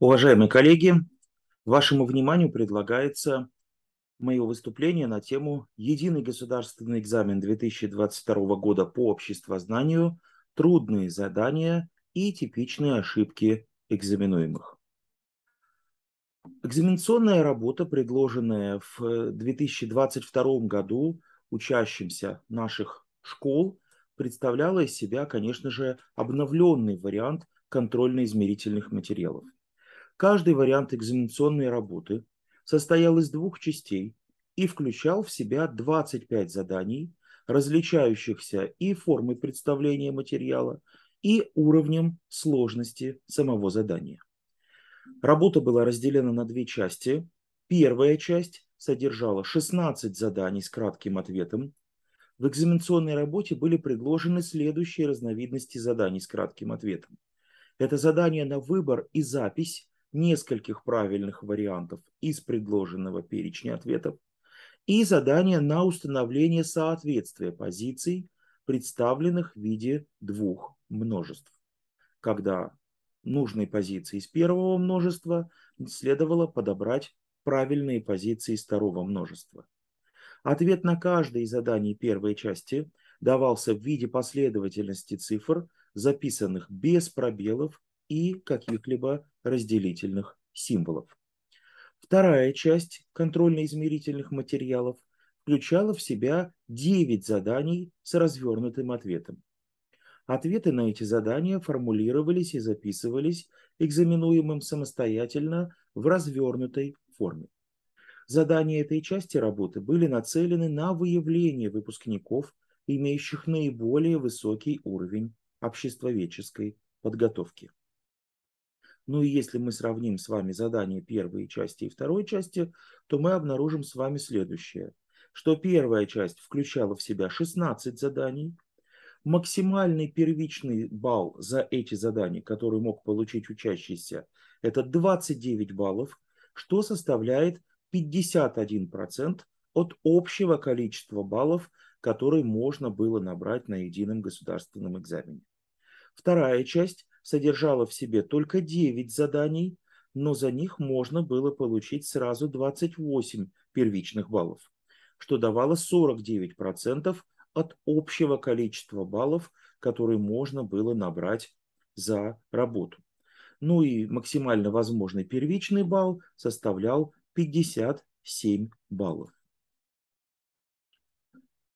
Уважаемые коллеги, вашему вниманию предлагается мое выступление на тему «Единый государственный экзамен 2022 года по обществознанию. Трудные задания и типичные ошибки экзаменуемых». Экзаменационная работа, предложенная в 2022 году учащимся наших школ, представляла из себя, конечно же, обновленный вариант контрольно-измерительных материалов – Каждый вариант экзаменационной работы состоял из двух частей и включал в себя 25 заданий, различающихся и формой представления материала, и уровнем сложности самого задания. Работа была разделена на две части. Первая часть содержала 16 заданий с кратким ответом. В экзаменационной работе были предложены следующие разновидности заданий с кратким ответом. Это задания на выбор и запись нескольких правильных вариантов из предложенного перечня ответов и задание на установление соответствия позиций, представленных в виде двух множеств, когда нужной позиции из первого множества следовало подобрать правильные позиции из второго множества. Ответ на каждое из заданий первой части давался в виде последовательности цифр, записанных без пробелов и каких-либо разделительных символов. Вторая часть контрольно-измерительных материалов включала в себя 9 заданий с развернутым ответом. Ответы на эти задания формулировались и записывались экзаменуемым самостоятельно в развернутой форме. Задания этой части работы были нацелены на выявление выпускников, имеющих наиболее высокий уровень обществоведческой подготовки. Ну и если мы сравним с вами задания первой части и второй части, то мы обнаружим с вами следующее, что первая часть включала в себя 16 заданий, максимальный первичный балл за эти задания, который мог получить учащийся, это 29 баллов, что составляет 51% от общего количества баллов, которые можно было набрать на едином государственном экзамене. Вторая часть содержала в себе только 9 заданий, но за них можно было получить сразу 28 первичных баллов, что давало 49% от общего количества баллов, которые можно было набрать за работу. Ну и максимально возможный первичный балл составлял 57 баллов.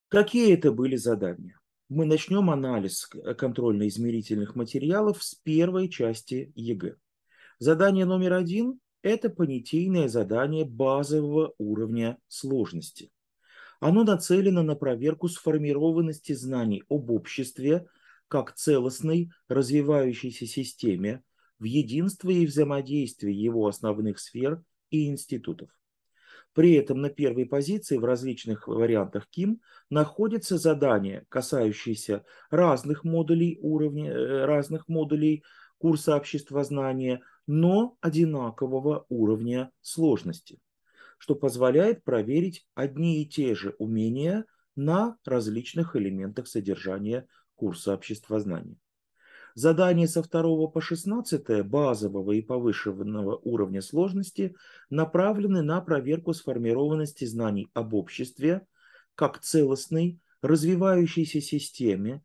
Какие это были задания? мы начнем анализ контрольно-измерительных материалов с первой части ЕГЭ. Задание номер один – это понятийное задание базового уровня сложности. Оно нацелено на проверку сформированности знаний об обществе как целостной развивающейся системе в единстве и взаимодействии его основных сфер и институтов. При этом на первой позиции в различных вариантах Ким находится задание, касающееся разных модулей уровня, э, разных модулей курса обществознания, но одинакового уровня сложности, что позволяет проверить одни и те же умения на различных элементах содержания курса обществознания. Задания со 2 по 16 базового и повышенного уровня сложности направлены на проверку сформированности знаний об обществе как целостной, развивающейся системе,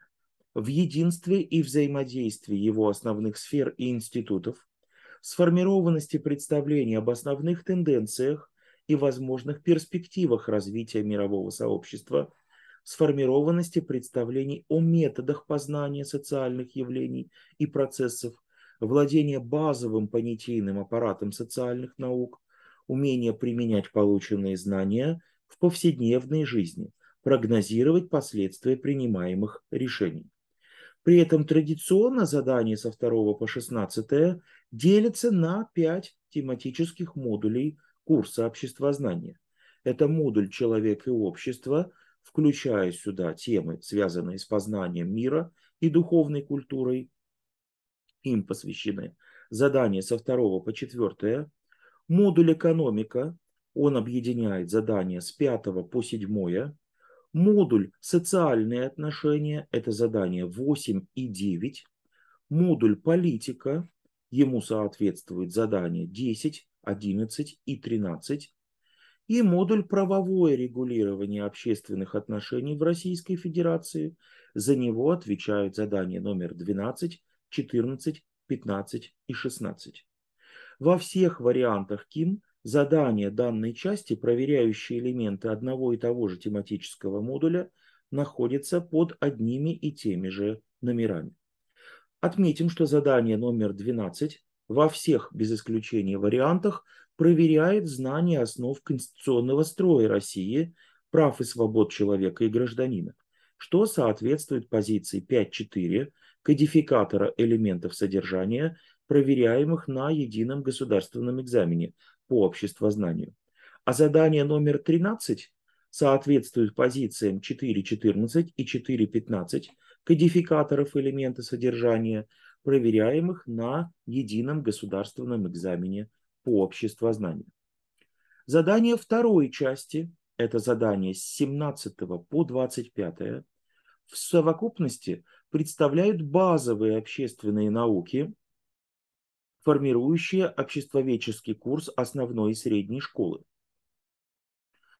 в единстве и взаимодействии его основных сфер и институтов, сформированности представлений об основных тенденциях и возможных перспективах развития мирового сообщества – сформированности представлений о методах познания социальных явлений и процессов, владение базовым понятийным аппаратом социальных наук, умение применять полученные знания в повседневной жизни, прогнозировать последствия принимаемых решений. При этом традиционно задания со 2 по 16 делятся на 5 тематических модулей курса обществознания. Это модуль «Человек и общество», включая сюда темы, связанные с познанием мира и духовной культурой. Им посвящены задания со второго по четвертое. Модуль экономика, он объединяет задания с пятого по седьмое. Модуль социальные отношения, это задания 8 и 9. Модуль политика, ему соответствует задание 10, 11 и 13 и модуль «Правовое регулирование общественных отношений в Российской Федерации». За него отвечают задания номер 12, 14, 15 и 16. Во всех вариантах КИМ задания данной части, проверяющие элементы одного и того же тематического модуля, находятся под одними и теми же номерами. Отметим, что задание номер 12 во всех без исключения вариантах проверяет знание основ конституционного строя России, прав и свобод человека и гражданина, что соответствует позиции 5.4 кодификатора элементов содержания, проверяемых на едином государственном экзамене по обществознанию. А задание номер 13 соответствует позициям 4.14 и 4.15 кодификаторов элемента содержания, проверяемых на едином государственном экзамене по обществознанию. Задание второй части, это задание с 17 по 25, в совокупности представляют базовые общественные науки, формирующие обществоведческий курс основной и средней школы.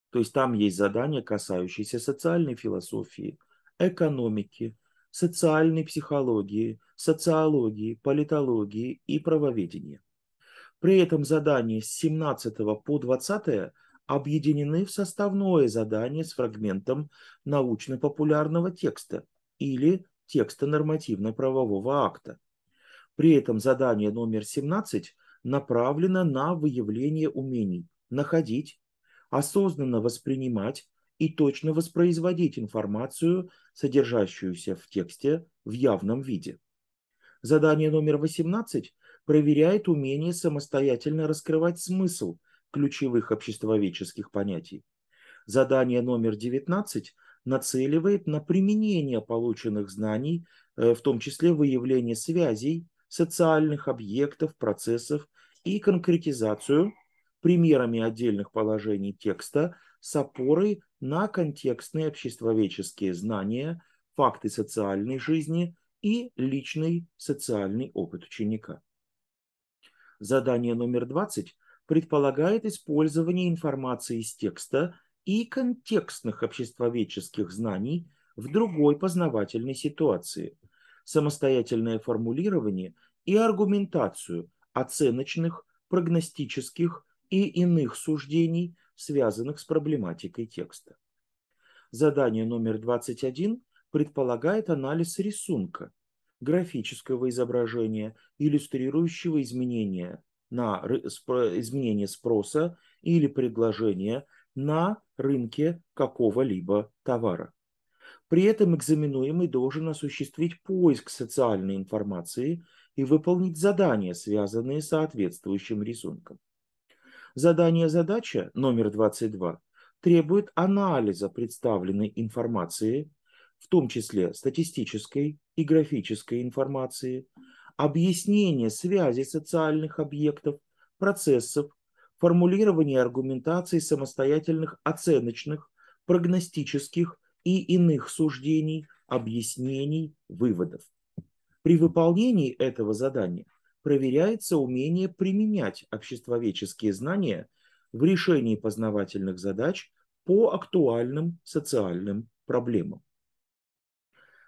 То есть там есть задания, касающиеся социальной философии, экономики, социальной психологии, социологии, политологии и правоведения. При этом задания с 17 по 20 объединены в составное задание с фрагментом научно-популярного текста или текста нормативно-правового акта. При этом задание номер 17 направлено на выявление умений находить, осознанно воспринимать и точно воспроизводить информацию, содержащуюся в тексте в явном виде. Задание номер 18 проверяет умение самостоятельно раскрывать смысл ключевых обществоведческих понятий. Задание номер 19 нацеливает на применение полученных знаний, э, в том числе выявление связей, социальных объектов, процессов и конкретизацию примерами отдельных положений текста с опорой на контекстные обществоведческие знания, факты социальной жизни и личный социальный опыт ученика. Задание номер 20 предполагает использование информации из текста и контекстных обществоведческих знаний в другой познавательной ситуации, самостоятельное формулирование и аргументацию оценочных, прогностических и иных суждений, связанных с проблематикой текста. Задание номер 21 предполагает анализ рисунка, графического изображения, иллюстрирующего изменения на изменение спроса или предложения на рынке какого-либо товара. При этом экзаменуемый должен осуществить поиск социальной информации и выполнить задания, связанные с соответствующим рисунком. Задание-задача номер 22 требует анализа представленной информации, в том числе статистической, и графической информации, объяснение связи социальных объектов, процессов, формулирование аргументации самостоятельных оценочных, прогностических и иных суждений, объяснений, выводов. При выполнении этого задания проверяется умение применять обществоведческие знания в решении познавательных задач по актуальным социальным проблемам.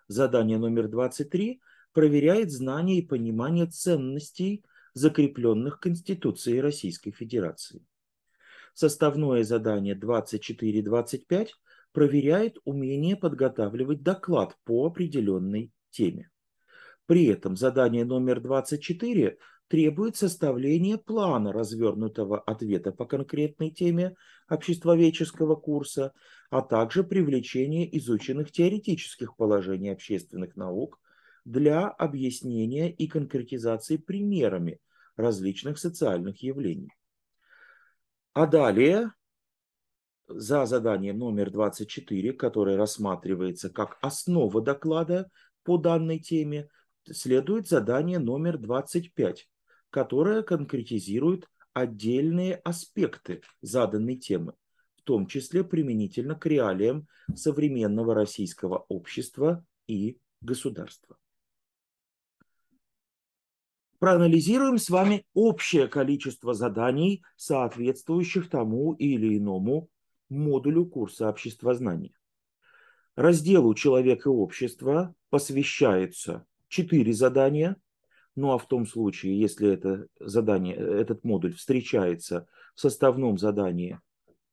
Задание номер 23 проверяет знания и понимание ценностей, закрепленных Конституцией Российской Федерации. Составное задание 24-25 проверяет умение подготавливать доклад по определенной теме. При этом задание номер 24 требует составления плана развернутого ответа по конкретной теме обществоведческого курса, а также привлечения изученных теоретических положений общественных наук для объяснения и конкретизации примерами различных социальных явлений. А далее за заданием номер 24, которое рассматривается как основа доклада по данной теме, следует задание номер 25, которая конкретизирует отдельные аспекты заданной темы, в том числе применительно к реалиям современного российского общества и государства. Проанализируем с вами общее количество заданий, соответствующих тому или иному модулю курса обществознания. Разделу «Человек и общество» посвящается четыре задания – ну а в том случае, если это задание, э, этот модуль встречается в составном задании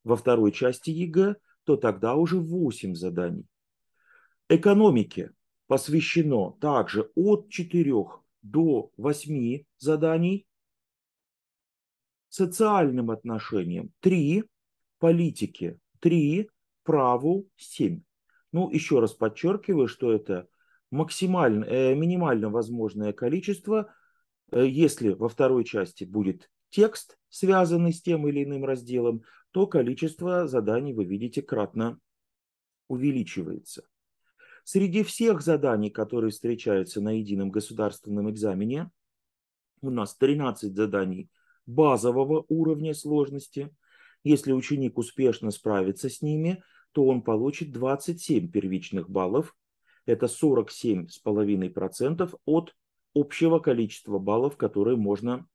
во второй части ЕГЭ, то тогда уже 8 заданий. Экономике посвящено также от 4 до 8 заданий. Социальным отношениям 3, политике 3, праву 7. Ну, еще раз подчеркиваю, что это максимально, э, минимально возможное количество, э, если во второй части будет текст, связанный с тем или иным разделом, то количество заданий, вы видите, кратно увеличивается. Среди всех заданий, которые встречаются на едином государственном экзамене, у нас 13 заданий базового уровня сложности. Если ученик успешно справится с ними, то он получит 27 первичных баллов это 47,5% от общего количества баллов, которые можно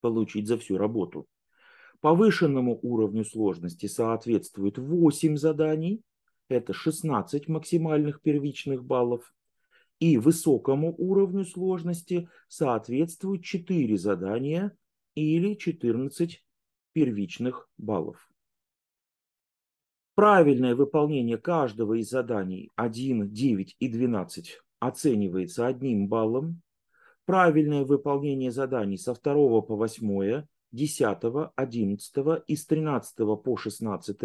получить за всю работу. Повышенному уровню сложности соответствует 8 заданий, это 16 максимальных первичных баллов, и высокому уровню сложности соответствует 4 задания или 14 первичных баллов. Правильное выполнение каждого из заданий 1, 9 и 12 оценивается одним баллом. Правильное выполнение заданий со 2 по 8, 10, 11 и с 13 по 16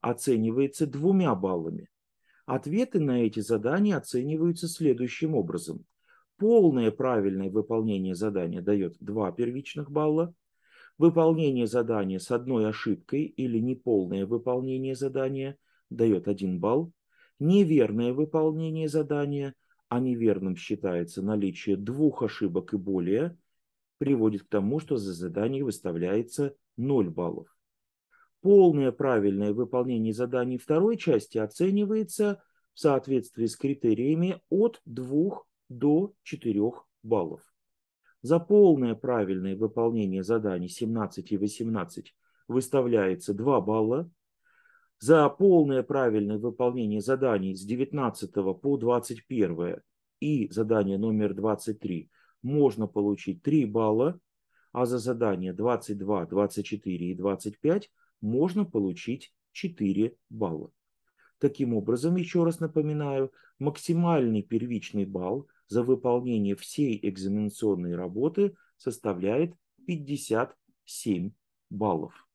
оценивается двумя баллами. Ответы на эти задания оцениваются следующим образом. Полное правильное выполнение задания дает 2 первичных балла, Выполнение задания с одной ошибкой или неполное выполнение задания дает 1 балл. Неверное выполнение задания, а неверным считается наличие двух ошибок и более, приводит к тому, что за задание выставляется 0 баллов. Полное правильное выполнение заданий второй части оценивается в соответствии с критериями от 2 до 4 баллов. За полное правильное выполнение заданий 17 и 18 выставляется 2 балла. За полное правильное выполнение заданий с 19 по 21 и задание номер 23 можно получить 3 балла, а за задания 22, 24 и 25 можно получить 4 балла. Таким образом, еще раз напоминаю, максимальный первичный балл за выполнение всей экзаменационной работы составляет 57 баллов.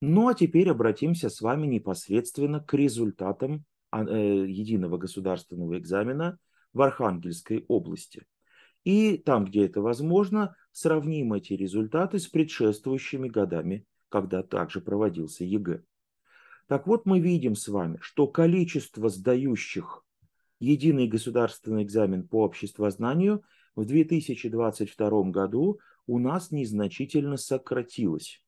Ну а теперь обратимся с вами непосредственно к результатам а, э, единого государственного экзамена в Архангельской области. И там, где это возможно, сравним эти результаты с предшествующими годами, когда также проводился ЕГЭ. Так вот, мы видим с вами, что количество сдающих единый государственный экзамен по обществознанию в 2022 году у нас незначительно сократилось.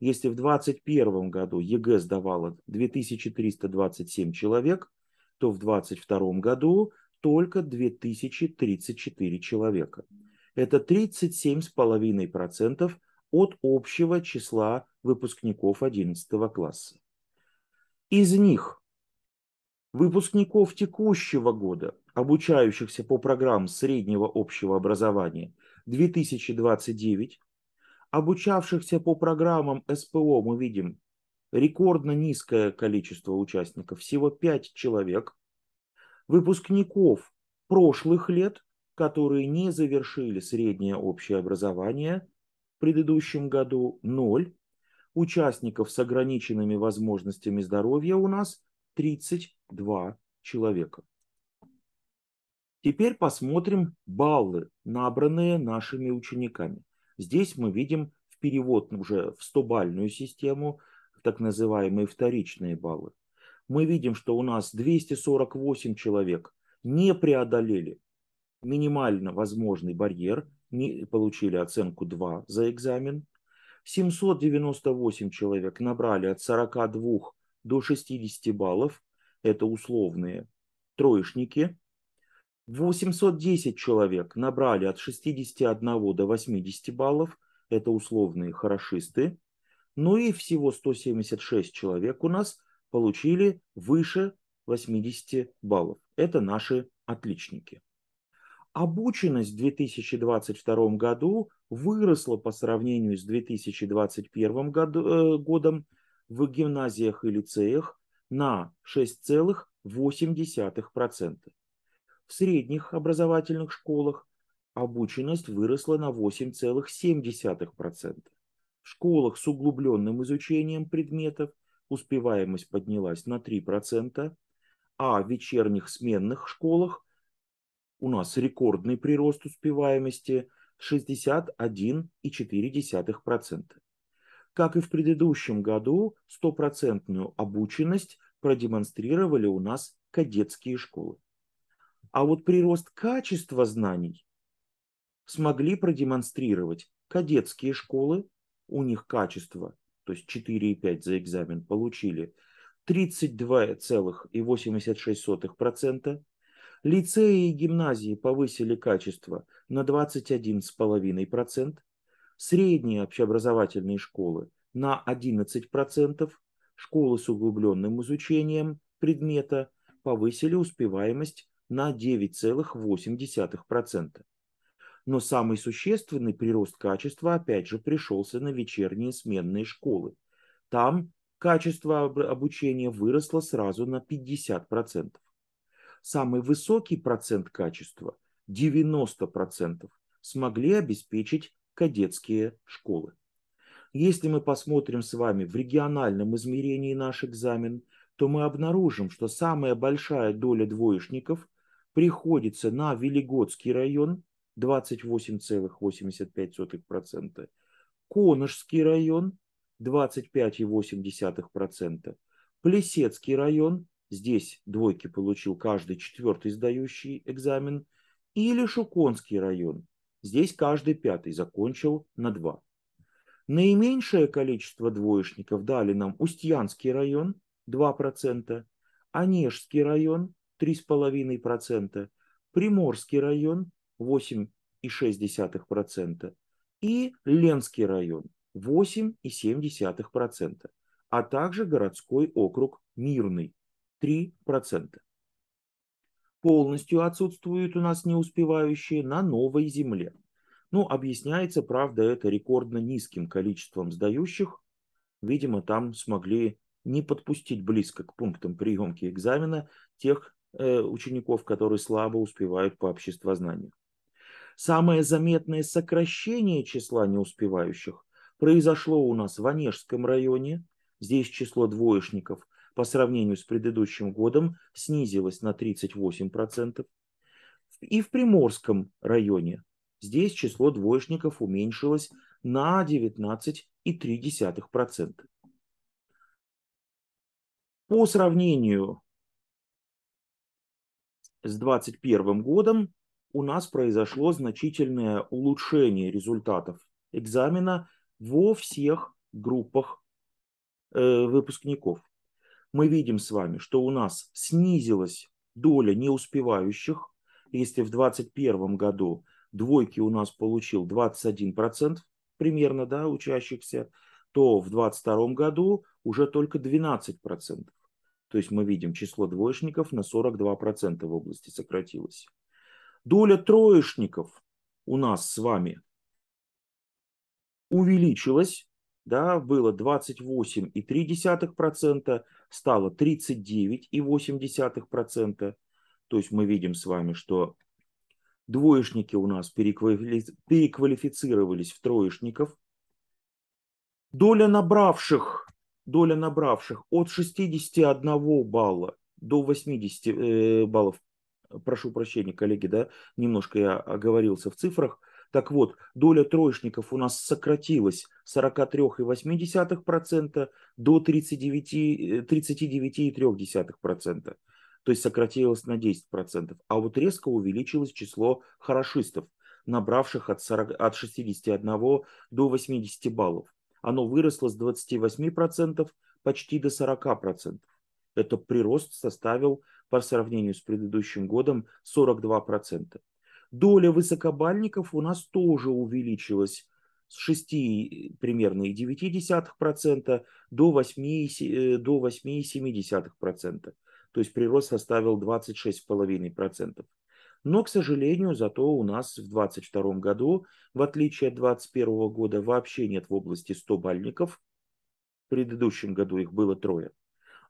Если в 2021 году ЕГЭ сдавало 2327 человек, то в 2022 году только 2034 человека. Это 37,5% от общего числа выпускников 11 класса. Из них Выпускников текущего года, обучающихся по программам среднего общего образования 2029, обучавшихся по программам СПО мы видим рекордно низкое количество участников, всего 5 человек. Выпускников прошлых лет, которые не завершили среднее общее образование в предыдущем году 0. Участников с ограниченными возможностями здоровья у нас 32 человека. Теперь посмотрим баллы, набранные нашими учениками. Здесь мы видим в перевод уже в стобальную систему, так называемые вторичные баллы. Мы видим, что у нас 248 человек не преодолели минимально возможный барьер, не получили оценку 2 за экзамен. 798 человек набрали от 42 до 60 баллов, это условные троечники. 810 человек набрали от 61 до 80 баллов, это условные хорошисты. Ну и всего 176 человек у нас получили выше 80 баллов. Это наши отличники. Обученность в 2022 году выросла по сравнению с 2021 году, э, годом – в гимназиях и лицеях на 6,8%. В средних образовательных школах обученность выросла на 8,7%. В школах с углубленным изучением предметов успеваемость поднялась на 3%, а в вечерних сменных школах у нас рекордный прирост успеваемости 61,4%. Как и в предыдущем году, стопроцентную обученность продемонстрировали у нас кадетские школы. А вот прирост качества знаний смогли продемонстрировать кадетские школы, у них качество, то есть 4,5 за экзамен получили, 32,86%. Лицеи и гимназии повысили качество на 21,5% средние общеобразовательные школы на 11%, школы с углубленным изучением предмета повысили успеваемость на 9,8%. Но самый существенный прирост качества опять же пришелся на вечерние сменные школы. Там качество обучения выросло сразу на 50%. Самый высокий процент качества, 90%, смогли обеспечить кадетские школы. Если мы посмотрим с вами в региональном измерении наш экзамен, то мы обнаружим, что самая большая доля двоечников приходится на Велигодский район 28,85%, Конышский район 25,8%, Плесецкий район, здесь двойки получил каждый четвертый сдающий экзамен, или Шуконский район Здесь каждый пятый закончил на 2. Наименьшее количество двоечников дали нам Устьянский район 2%, Онежский район 3,5%, Приморский район 8,6% и Ленский район 8,7%, а также городской округ Мирный 3% полностью отсутствуют у нас неуспевающие на новой земле. Ну, объясняется, правда, это рекордно низким количеством сдающих. Видимо, там смогли не подпустить близко к пунктам приемки экзамена тех э, учеников, которые слабо успевают по обществознанию. Самое заметное сокращение числа неуспевающих произошло у нас в Онежском районе. Здесь число двоечников по сравнению с предыдущим годом снизилась на 38%. И в Приморском районе здесь число двоечников уменьшилось на 19,3%. По сравнению с 2021 годом у нас произошло значительное улучшение результатов экзамена во всех группах э, выпускников мы видим с вами, что у нас снизилась доля неуспевающих. Если в 2021 году двойки у нас получил 21% примерно да, учащихся, то в 2022 году уже только 12%. То есть мы видим, число двоечников на 42% в области сократилось. Доля троечников у нас с вами увеличилась да, было 28,3%, стало 39,8%. То есть мы видим с вами, что двоечники у нас переквалифицировались в троечников. Доля набравших, доля набравших от 61 балла до 80 э, баллов, прошу прощения, коллеги, да, немножко я оговорился в цифрах – так вот, доля троечников у нас сократилась с 43,8% до 39,3%. Э, то есть сократилась на 10%. А вот резко увеличилось число хорошистов, набравших от, 40, от 61 до 80 баллов. Оно выросло с 28% почти до 40%. Это прирост составил по сравнению с предыдущим годом 42%. Доля высокобальников у нас тоже увеличилась с 6 примерно и 9% до 8,7%. Э, до 8 то есть прирост составил 26,5%. Но, к сожалению, зато у нас в 2022 году, в отличие от 2021 года, вообще нет в области 100 бальников. В предыдущем году их было трое.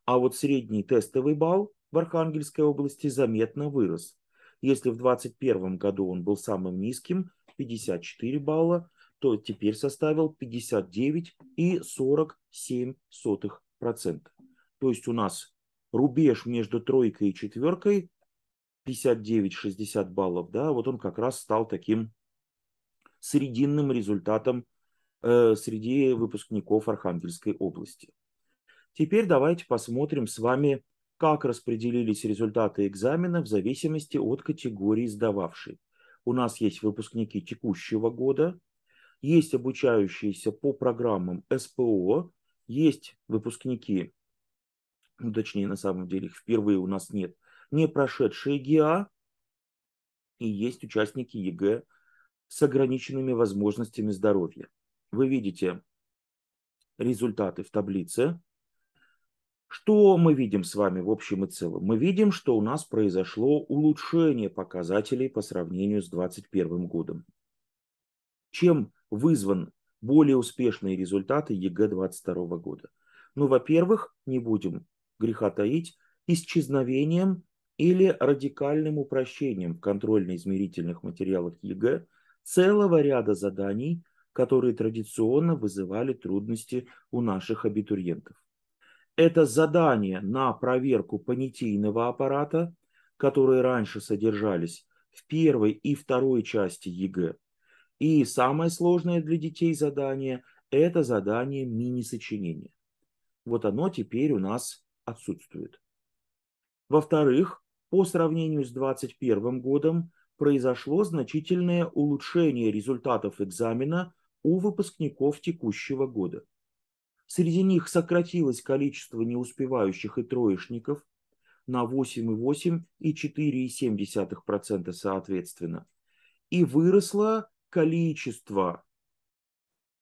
А вот средний тестовый балл в Архангельской области заметно вырос. Если в 2021 году он был самым низким, 54 балла, то теперь составил 59,47%. То есть у нас рубеж между тройкой и четверкой 59-60 баллов, да, вот он как раз стал таким срединным результатом э, среди выпускников Архангельской области. Теперь давайте посмотрим с вами как распределились результаты экзамена в зависимости от категории сдававшей. У нас есть выпускники текущего года, есть обучающиеся по программам СПО, есть выпускники, ну, точнее, на самом деле их впервые у нас нет, не прошедшие ГИА, и есть участники ЕГЭ с ограниченными возможностями здоровья. Вы видите результаты в таблице. Что мы видим с вами в общем и целом? Мы видим, что у нас произошло улучшение показателей по сравнению с 2021 годом. Чем вызван более успешные результаты ЕГЭ 2022 года? Ну, во-первых, не будем греха таить, исчезновением или радикальным упрощением в контрольно-измерительных материалах ЕГЭ целого ряда заданий, которые традиционно вызывали трудности у наших абитуриентов. Это задание на проверку понятийного аппарата, которые раньше содержались в первой и второй части ЕГЭ. И самое сложное для детей задание – это задание мини-сочинения. Вот оно теперь у нас отсутствует. Во-вторых, по сравнению с 2021 годом произошло значительное улучшение результатов экзамена у выпускников текущего года. Среди них сократилось количество неуспевающих и троечников на 8,8 и 4,7% соответственно. И выросло количество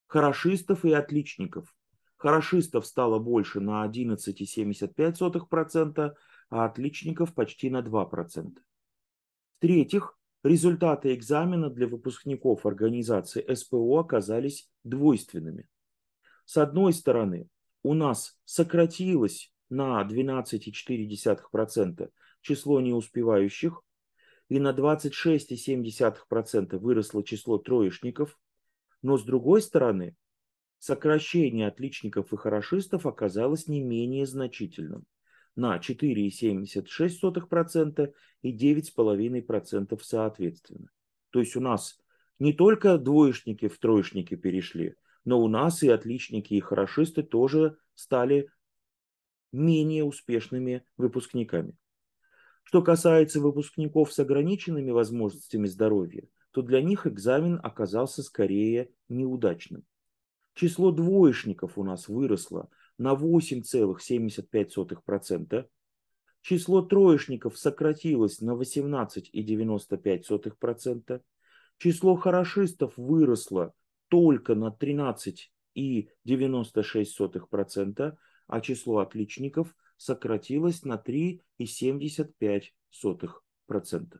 хорошистов и отличников. Хорошистов стало больше на 11,75%, а отличников почти на 2%. В-третьих, результаты экзамена для выпускников организации СПО оказались двойственными. С одной стороны, у нас сократилось на 12,4% число неуспевающих, и на 26,7% выросло число троечников, но с другой стороны, сокращение отличников и хорошистов оказалось не менее значительным на 4,76% и 9,5% соответственно. То есть у нас не только двоечники в троечники перешли – но у нас и отличники, и хорошисты тоже стали менее успешными выпускниками. Что касается выпускников с ограниченными возможностями здоровья, то для них экзамен оказался скорее неудачным. Число двоечников у нас выросло на 8,75%, число троечников сократилось на 18,95%, число хорошистов выросло только на 13,96%, а число отличников сократилось на 3,75%.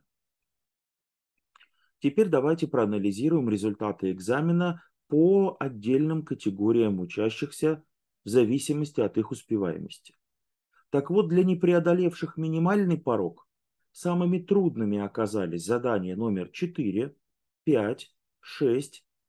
Теперь давайте проанализируем результаты экзамена по отдельным категориям учащихся в зависимости от их успеваемости. Так вот, для непреодолевших минимальный порог самыми трудными оказались задания номер 4, 5, 6,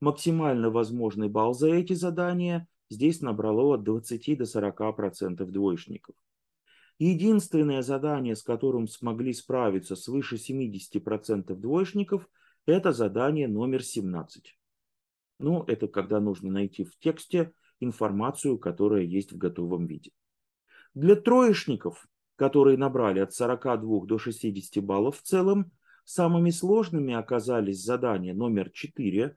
Максимально возможный балл за эти задания здесь набрало от 20 до 40% двоечников. Единственное задание, с которым смогли справиться свыше 70% двоечников, это задание номер 17. Ну, это когда нужно найти в тексте информацию, которая есть в готовом виде. Для троечников, которые набрали от 42 до 60 баллов в целом, самыми сложными оказались задания номер 4,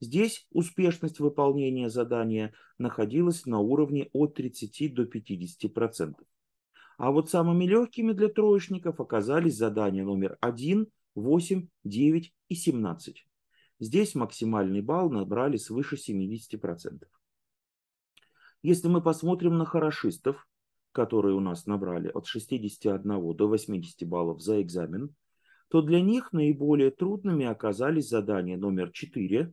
Здесь успешность выполнения задания находилась на уровне от 30 до 50%. А вот самыми легкими для троечников оказались задания номер 1, 8, 9 и 17. Здесь максимальный балл набрали свыше 70%. Если мы посмотрим на хорошистов, которые у нас набрали от 61 до 80 баллов за экзамен, то для них наиболее трудными оказались задания номер 4,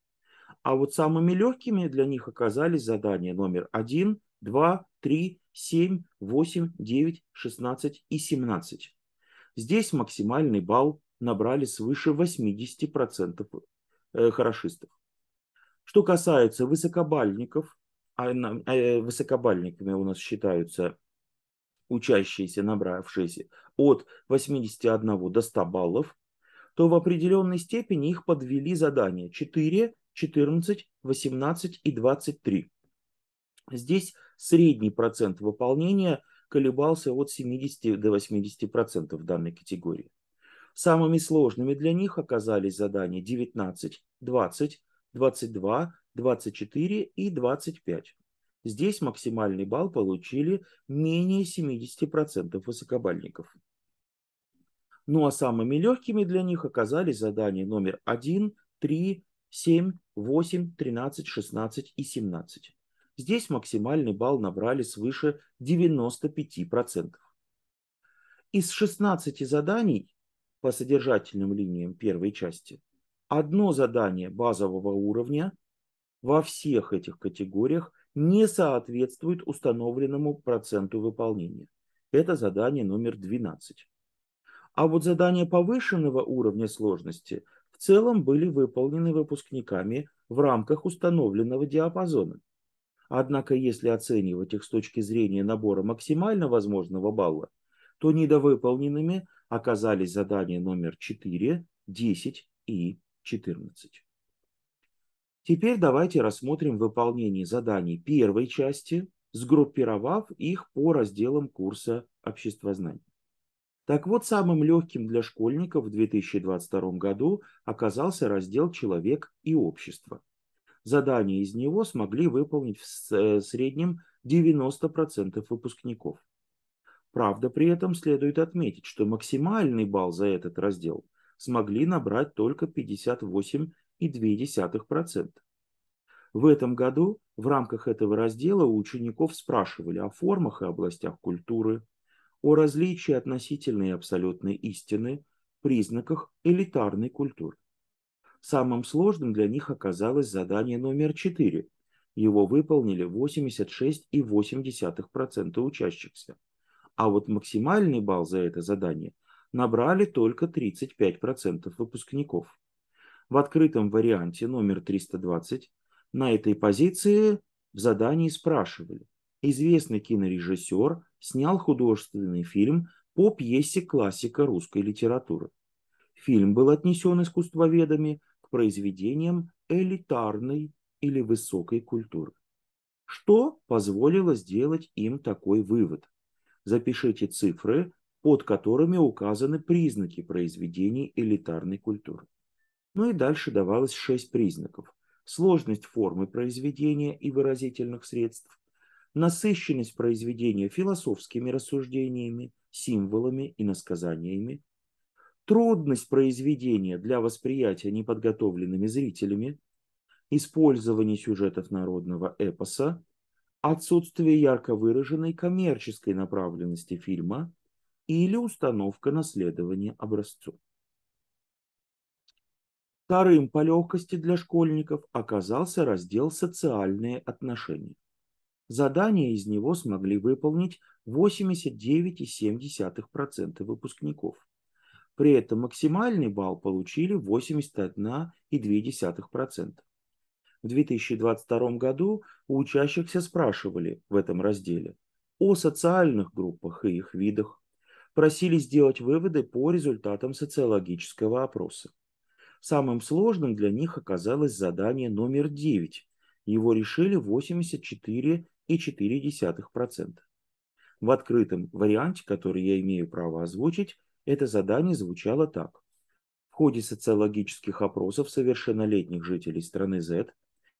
А вот самыми легкими для них оказались задания номер 1, 2, 3, 7, 8, 9, 16 и 17. Здесь максимальный балл набрали свыше 80% э, хорошистов. Что касается высокобальников, а э, высокобальниками у нас считаются учащиеся, набравшиеся от 81 до 100 баллов, то в определенной степени их подвели задания 4, 14, 18 и 23. Здесь средний процент выполнения колебался от 70 до 80 процентов в данной категории. Самыми сложными для них оказались задания 19, 20, 22, 24 и 25. Здесь максимальный балл получили менее 70% высокобальников. Ну а самыми легкими для них оказались задания номер 1, 3, 7, 8, 13, 16 и 17. Здесь максимальный балл набрали свыше 95%. Из 16 заданий по содержательным линиям первой части одно задание базового уровня во всех этих категориях не соответствует установленному проценту выполнения. Это задание номер 12. А вот задание повышенного уровня сложности – целом были выполнены выпускниками в рамках установленного диапазона. Однако, если оценивать их с точки зрения набора максимально возможного балла, то недовыполненными оказались задания номер 4, 10 и 14. Теперь давайте рассмотрим выполнение заданий первой части, сгруппировав их по разделам курса обществознания. Так вот, самым легким для школьников в 2022 году оказался раздел «Человек и общество». Задания из него смогли выполнить в э, среднем 90% выпускников. Правда, при этом следует отметить, что максимальный балл за этот раздел смогли набрать только 58,2%. В этом году в рамках этого раздела у учеников спрашивали о формах и областях культуры, о различии относительной и абсолютной истины, признаках элитарной культуры. Самым сложным для них оказалось задание номер 4. Его выполнили 86,8% учащихся. А вот максимальный балл за это задание набрали только 35% выпускников. В открытом варианте номер 320 на этой позиции в задании спрашивали, известный кинорежиссер снял художественный фильм по пьесе классика русской литературы. Фильм был отнесен искусствоведами к произведениям элитарной или высокой культуры. Что позволило сделать им такой вывод? Запишите цифры, под которыми указаны признаки произведений элитарной культуры. Ну и дальше давалось шесть признаков. Сложность формы произведения и выразительных средств, насыщенность произведения философскими рассуждениями, символами и насказаниями, трудность произведения для восприятия неподготовленными зрителями, использование сюжетов народного эпоса, отсутствие ярко выраженной коммерческой направленности фильма или установка наследования образцу. Вторым по легкости для школьников оказался раздел «Социальные отношения». Задание из него смогли выполнить 89,7% выпускников. При этом максимальный балл получили 81,2%. В 2022 году у учащихся спрашивали в этом разделе о социальных группах и их видах, просили сделать выводы по результатам социологического опроса. Самым сложным для них оказалось задание номер 9. Его решили 84 0,4%. В открытом варианте, который я имею право озвучить, это задание звучало так. В ходе социологических опросов совершеннолетних жителей страны Z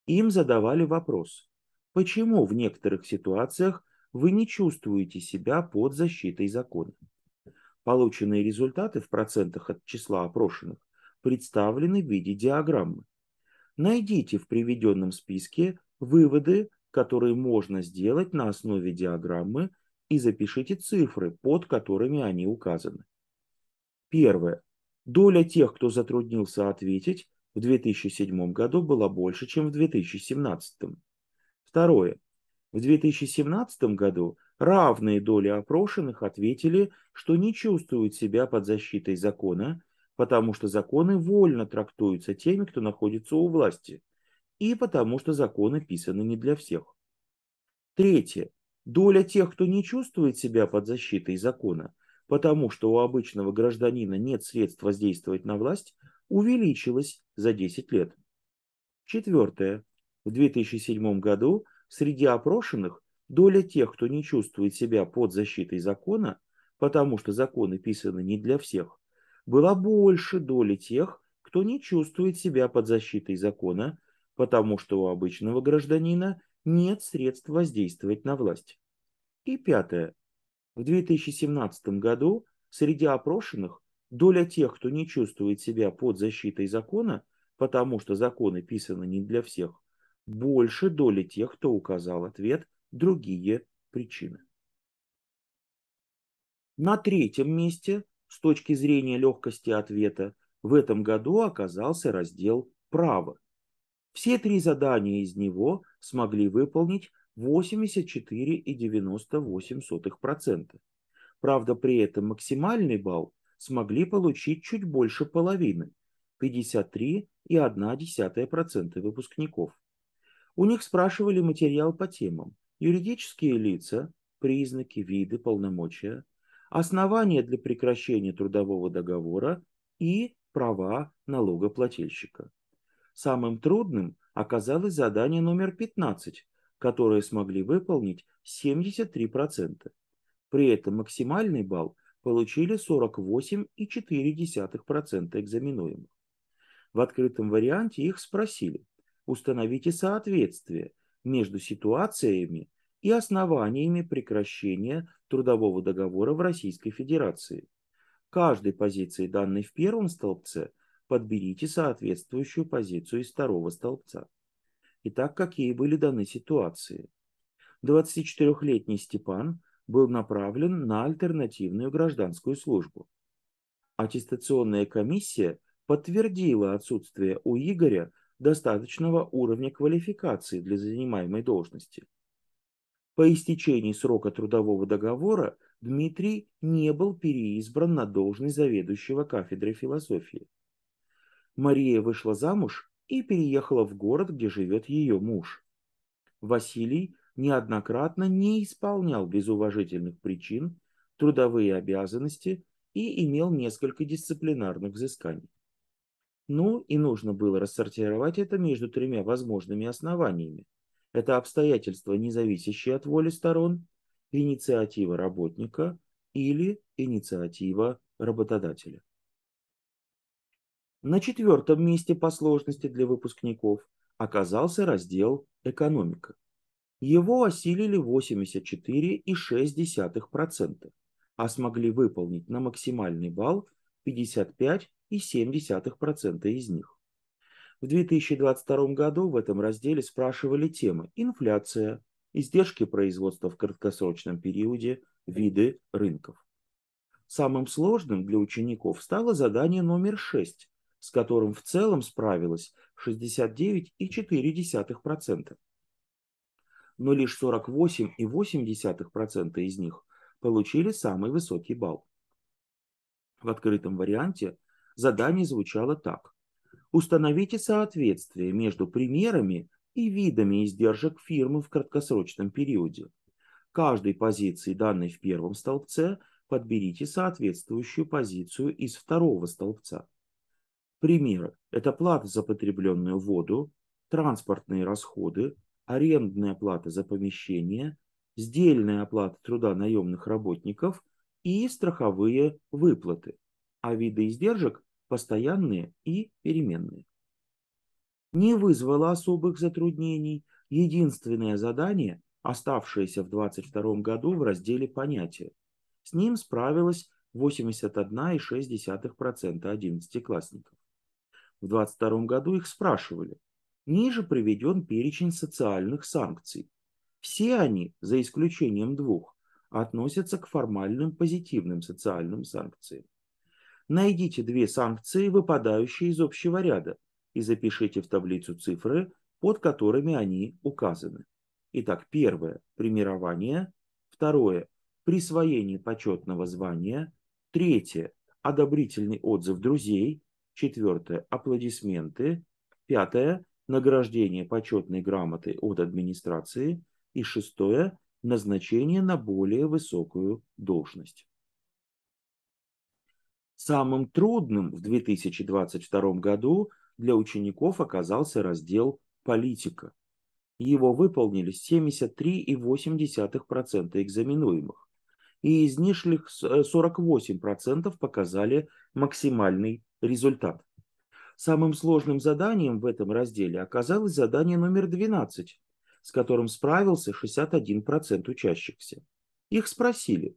им задавали вопрос, почему в некоторых ситуациях вы не чувствуете себя под защитой закона. Полученные результаты в процентах от числа опрошенных представлены в виде диаграммы. Найдите в приведенном списке выводы которые можно сделать на основе диаграммы и запишите цифры, под которыми они указаны. Первое. Доля тех, кто затруднился ответить, в 2007 году была больше, чем в 2017. Второе. В 2017 году равные доли опрошенных ответили, что не чувствуют себя под защитой закона, потому что законы вольно трактуются теми, кто находится у власти, и потому что законы писаны не для всех. Третье. Доля тех, кто не чувствует себя под защитой закона, потому что у обычного гражданина нет средств воздействовать на власть, увеличилась за 10 лет. Четвертое. В 2007 году среди опрошенных доля тех, кто не чувствует себя под защитой закона, потому что законы писаны не для всех, была больше доли тех, кто не чувствует себя под защитой закона, потому что у обычного гражданина нет средств воздействовать на власть. И пятое. В 2017 году среди опрошенных доля тех, кто не чувствует себя под защитой закона, потому что законы писаны не для всех, больше доли тех, кто указал ответ «другие причины». На третьем месте, с точки зрения легкости ответа, в этом году оказался раздел «Право», все три задания из него смогли выполнить 84,98%. Правда, при этом максимальный балл смогли получить чуть больше половины – 53,1% выпускников. У них спрашивали материал по темам юридические лица, признаки, виды, полномочия, основания для прекращения трудового договора и права налогоплательщика. Самым трудным оказалось задание номер 15, которое смогли выполнить 73%. При этом максимальный балл получили 48,4% экзаменуемых. В открытом варианте их спросили, установите соответствие между ситуациями и основаниями прекращения трудового договора в Российской Федерации. Каждой позиции, данной в первом столбце, подберите соответствующую позицию из второго столбца. Итак, какие были даны ситуации? 24-летний Степан был направлен на альтернативную гражданскую службу. Аттестационная комиссия подтвердила отсутствие у Игоря достаточного уровня квалификации для занимаемой должности. По истечении срока трудового договора Дмитрий не был переизбран на должность заведующего кафедрой философии. Мария вышла замуж и переехала в город, где живет ее муж. Василий неоднократно не исполнял без уважительных причин трудовые обязанности и имел несколько дисциплинарных взысканий. Ну и нужно было рассортировать это между тремя возможными основаниями. Это обстоятельства, не зависящие от воли сторон, инициатива работника или инициатива работодателя. На четвертом месте по сложности для выпускников оказался раздел «Экономика». Его осилили 84,6%, а смогли выполнить на максимальный балл 55,7% из них. В 2022 году в этом разделе спрашивали темы «Инфляция», «Издержки производства в краткосрочном периоде», «Виды рынков». Самым сложным для учеников стало задание номер 6 с которым в целом справилось 69,4%. Но лишь 48,8% из них получили самый высокий балл. В открытом варианте задание звучало так. Установите соответствие между примерами и видами издержек фирмы в краткосрочном периоде. Каждой позиции, данной в первом столбце, подберите соответствующую позицию из второго столбца. Примеры – это плата за потребленную воду, транспортные расходы, арендная плата за помещение, сдельная оплата труда наемных работников и страховые выплаты, а виды издержек – постоянные и переменные. Не вызвало особых затруднений единственное задание, оставшееся в 2022 году в разделе «Понятия». С ним справилась 81,6% 11-классников. В 22 году их спрашивали. Ниже приведен перечень социальных санкций. Все они, за исключением двух, относятся к формальным позитивным социальным санкциям. Найдите две санкции, выпадающие из общего ряда, и запишите в таблицу цифры, под которыми они указаны. Итак, первое – премирование, второе – присвоение почетного звания, третье – одобрительный отзыв друзей, четвертое – аплодисменты, пятое – награждение почетной грамоты от администрации и шестое – назначение на более высокую должность. Самым трудным в 2022 году для учеников оказался раздел «Политика». Его выполнили 73,8% экзаменуемых, и из них 48% э, показали максимальный результат. Самым сложным заданием в этом разделе оказалось задание номер 12, с которым справился 61% учащихся. Их спросили,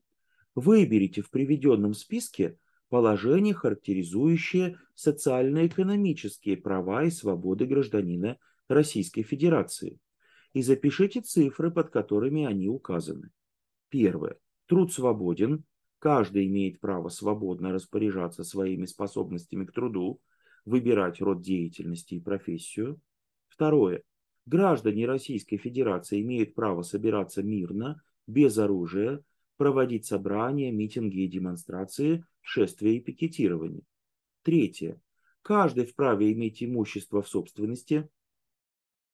выберите в приведенном списке положение, характеризующее социально-экономические права и свободы гражданина Российской Федерации, и запишите цифры, под которыми они указаны. Первое. Труд свободен, Каждый имеет право свободно распоряжаться своими способностями к труду, выбирать род деятельности и профессию. Второе. Граждане Российской Федерации имеют право собираться мирно, без оружия, проводить собрания, митинги и демонстрации, шествия и пикетирование. Третье. Каждый вправе иметь имущество в собственности,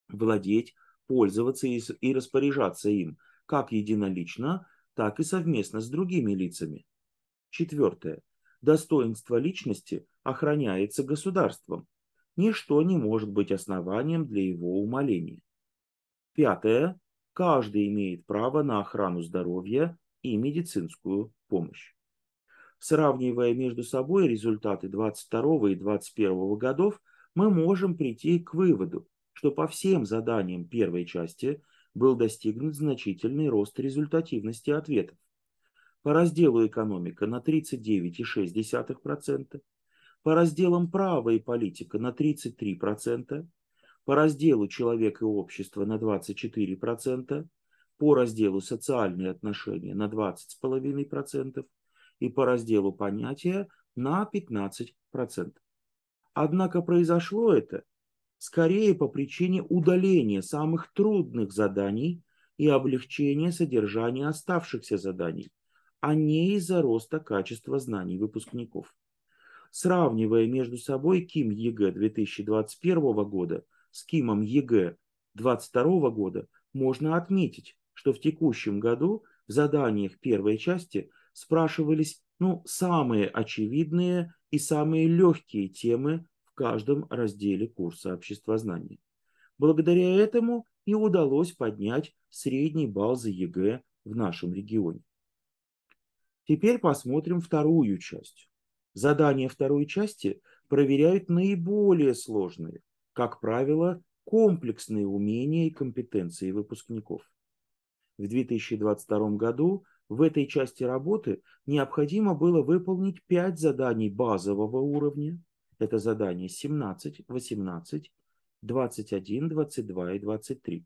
владеть, пользоваться и, распоряжаться им, как единолично, так и совместно с другими лицами. Четвертое. Достоинство личности охраняется государством. Ничто не может быть основанием для его умаления. Пятое. Каждый имеет право на охрану здоровья и медицинскую помощь. Сравнивая между собой результаты 22 и 21 годов, мы можем прийти к выводу, что по всем заданиям первой части был достигнут значительный рост результативности ответов. По разделу «Экономика» на 39,6%, по разделам «Право и политика» на 33%, по разделу «Человек и общество» на 24%, по разделу «Социальные отношения» на 20,5% и по разделу «Понятия» на 15%. Однако произошло это скорее по причине удаления самых трудных заданий и облегчения содержания оставшихся заданий, а не из-за роста качества знаний выпускников. Сравнивая между собой КИМ ЕГЭ 2021 года с КИМом ЕГЭ 2022 года, можно отметить, что в текущем году в заданиях первой части спрашивались ну, самые очевидные и самые легкие темы каждом разделе курса обществознания. Благодаря этому и удалось поднять средний балл за ЕГЭ в нашем регионе. Теперь посмотрим вторую часть. Задания второй части проверяют наиболее сложные, как правило, комплексные умения и компетенции выпускников. В 2022 году в этой части работы необходимо было выполнить 5 заданий базового уровня, это задание 17, 18, 21, 22 и 23.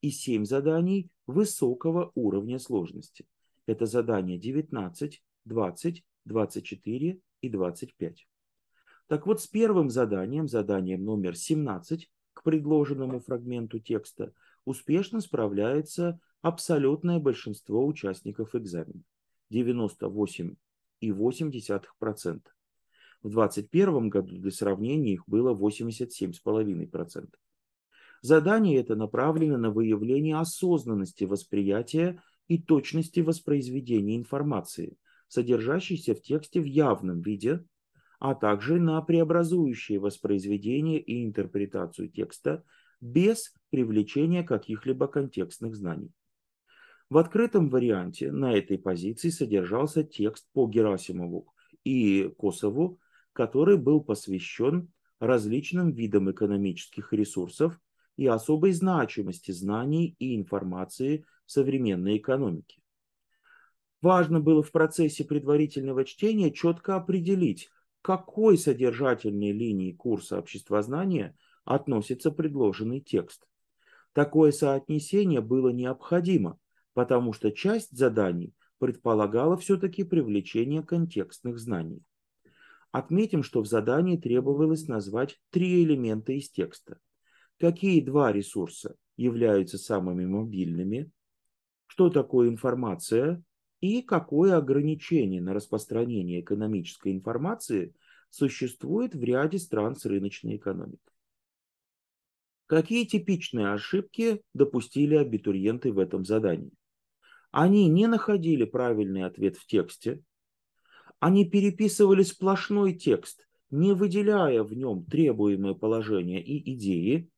И 7 заданий высокого уровня сложности. Это задания 19, 20, 24 и 25. Так вот, с первым заданием, заданием номер 17 к предложенному фрагменту текста, успешно справляется абсолютное большинство участников экзамена – 98,8%. В 2021 году для сравнения их было 87,5%. Задание это направлено на выявление осознанности восприятия и точности воспроизведения информации, содержащейся в тексте в явном виде, а также на преобразующее воспроизведение и интерпретацию текста без привлечения каких-либо контекстных знаний. В открытом варианте на этой позиции содержался текст по Герасимову и Косову который был посвящен различным видам экономических ресурсов и особой значимости знаний и информации современной экономики. Важно было в процессе предварительного чтения четко определить, какой содержательной линии курса обществознания относится предложенный текст. Такое соотнесение было необходимо, потому что часть заданий предполагала все-таки привлечение контекстных знаний. Отметим, что в задании требовалось назвать три элемента из текста. Какие два ресурса являются самыми мобильными? Что такое информация? И какое ограничение на распространение экономической информации существует в ряде стран с рыночной экономикой? Какие типичные ошибки допустили абитуриенты в этом задании? Они не находили правильный ответ в тексте, они переписывали сплошной текст, не выделяя в нем требуемые положения и идеи,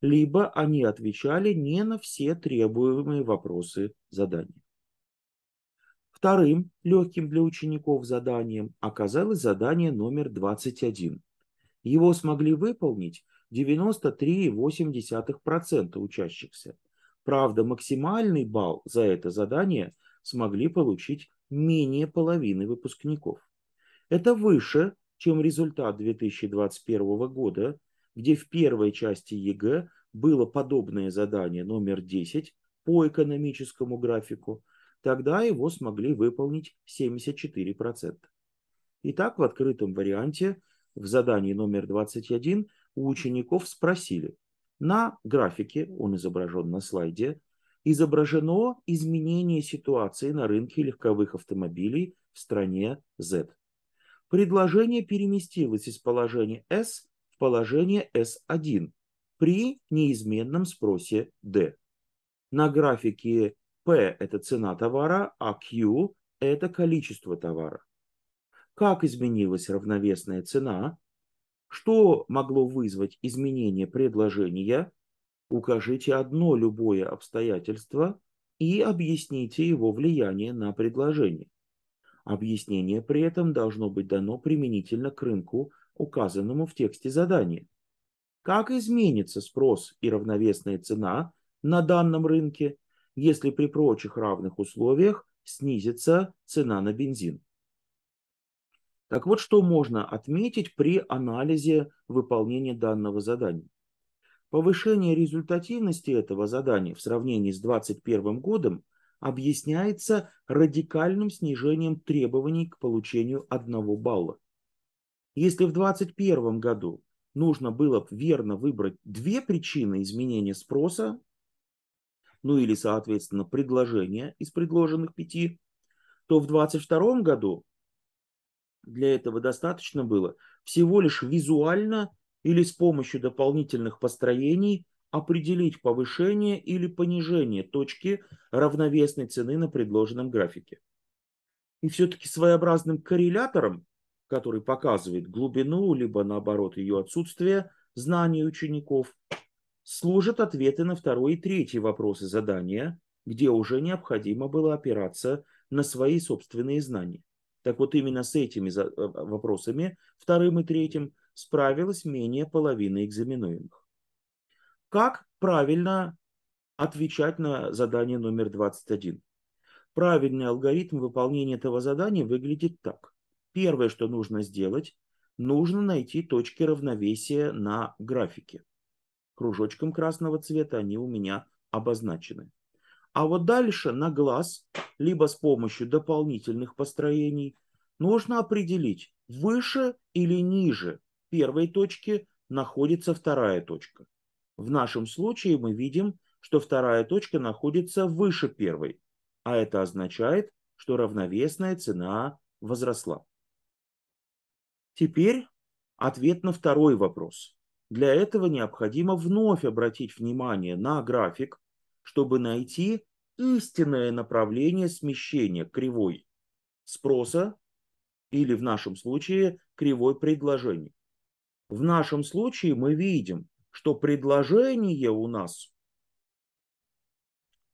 либо они отвечали не на все требуемые вопросы задания. Вторым легким для учеников заданием оказалось задание номер 21. Его смогли выполнить 93,8% учащихся. Правда, максимальный балл за это задание смогли получить менее половины выпускников. Это выше, чем результат 2021 года, где в первой части ЕГЭ было подобное задание номер 10 по экономическому графику, тогда его смогли выполнить 74%. Итак, в открытом варианте в задании номер 21 у учеников спросили, на графике, он изображен на слайде, изображено изменение ситуации на рынке легковых автомобилей в стране Z. Предложение переместилось из положения S в положение S1 при неизменном спросе D. На графике P – это цена товара, а Q – это количество товара. Как изменилась равновесная цена? Что могло вызвать изменение предложения Укажите одно любое обстоятельство и объясните его влияние на предложение. Объяснение при этом должно быть дано применительно к рынку, указанному в тексте задания. Как изменится спрос и равновесная цена на данном рынке, если при прочих равных условиях снизится цена на бензин? Так вот, что можно отметить при анализе выполнения данного задания. Повышение результативности этого задания в сравнении с 2021 годом объясняется радикальным снижением требований к получению одного балла. Если в 2021 году нужно было верно выбрать две причины изменения спроса, ну или, соответственно, предложения из предложенных пяти, то в 2022 году для этого достаточно было всего лишь визуально или с помощью дополнительных построений определить повышение или понижение точки равновесной цены на предложенном графике. И все-таки своеобразным коррелятором, который показывает глубину, либо наоборот ее отсутствие знаний учеников, служат ответы на второй и третий вопросы задания, где уже необходимо было опираться на свои собственные знания. Так вот именно с этими э, вопросами, вторым и третьим, справилось менее половины экзаменуемых. Как правильно отвечать на задание номер 21? Правильный алгоритм выполнения этого задания выглядит так. Первое, что нужно сделать, нужно найти точки равновесия на графике. Кружочком красного цвета они у меня обозначены. А вот дальше на глаз, либо с помощью дополнительных построений, нужно определить, выше или ниже первой точке находится вторая точка. В нашем случае мы видим, что вторая точка находится выше первой, а это означает, что равновесная цена возросла. Теперь ответ на второй вопрос. Для этого необходимо вновь обратить внимание на график, чтобы найти истинное направление смещения кривой спроса или в нашем случае кривой предложения в нашем случае мы видим, что предложение у нас,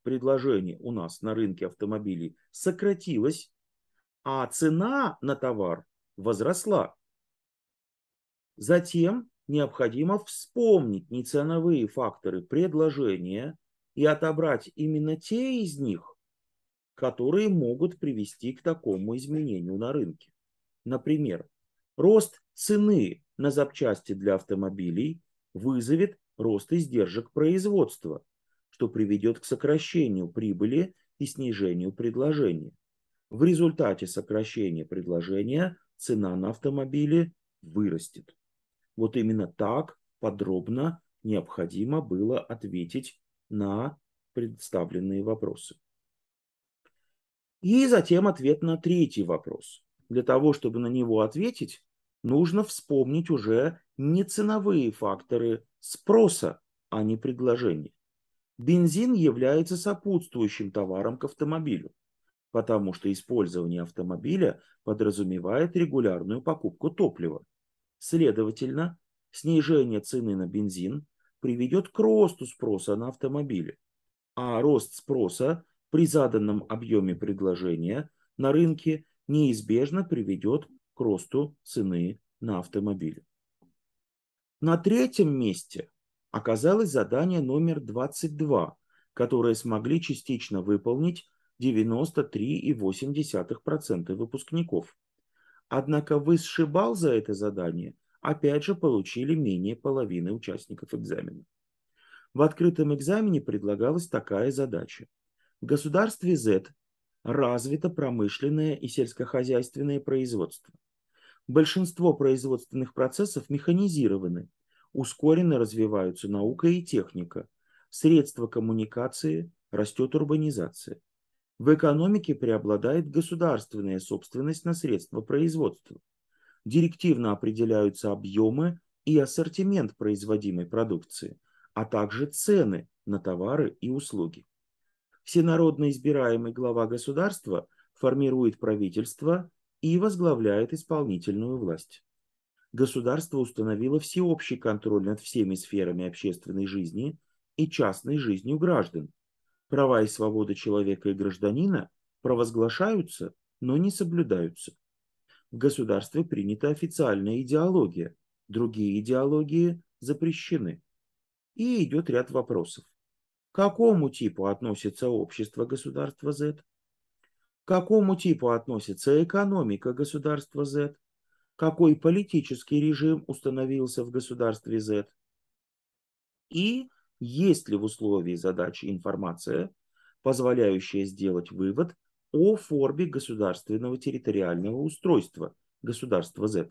предложение у нас на рынке автомобилей сократилось, а цена на товар возросла. Затем необходимо вспомнить неценовые факторы предложения и отобрать именно те из них, которые могут привести к такому изменению на рынке. Например, рост цены на запчасти для автомобилей вызовет рост издержек производства, что приведет к сокращению прибыли и снижению предложения. В результате сокращения предложения цена на автомобили вырастет. Вот именно так подробно необходимо было ответить на представленные вопросы. И затем ответ на третий вопрос. Для того, чтобы на него ответить, нужно вспомнить уже не ценовые факторы спроса, а не предложения. Бензин является сопутствующим товаром к автомобилю, потому что использование автомобиля подразумевает регулярную покупку топлива. Следовательно, снижение цены на бензин приведет к росту спроса на автомобили, а рост спроса при заданном объеме предложения на рынке неизбежно приведет росту цены на автомобили. На третьем месте оказалось задание номер 22, которое смогли частично выполнить 93,8% выпускников. Однако высший балл за это задание опять же получили менее половины участников экзамена. В открытом экзамене предлагалась такая задача. В государстве Z развито промышленное и сельскохозяйственное производство. Большинство производственных процессов механизированы. Ускоренно развиваются наука и техника. Средства коммуникации, растет урбанизация. В экономике преобладает государственная собственность на средства производства. Директивно определяются объемы и ассортимент производимой продукции, а также цены на товары и услуги. Всенародно избираемый глава государства формирует правительство и возглавляет исполнительную власть. Государство установило всеобщий контроль над всеми сферами общественной жизни и частной жизнью граждан. Права и свободы человека и гражданина провозглашаются, но не соблюдаются. В государстве принята официальная идеология, другие идеологии запрещены. И идет ряд вопросов. К какому типу относится общество государства Z? какому типу относится экономика государства Z? Какой политический режим установился в государстве Z? И есть ли в условии задачи информация, позволяющая сделать вывод о форме государственного территориального устройства государства Z?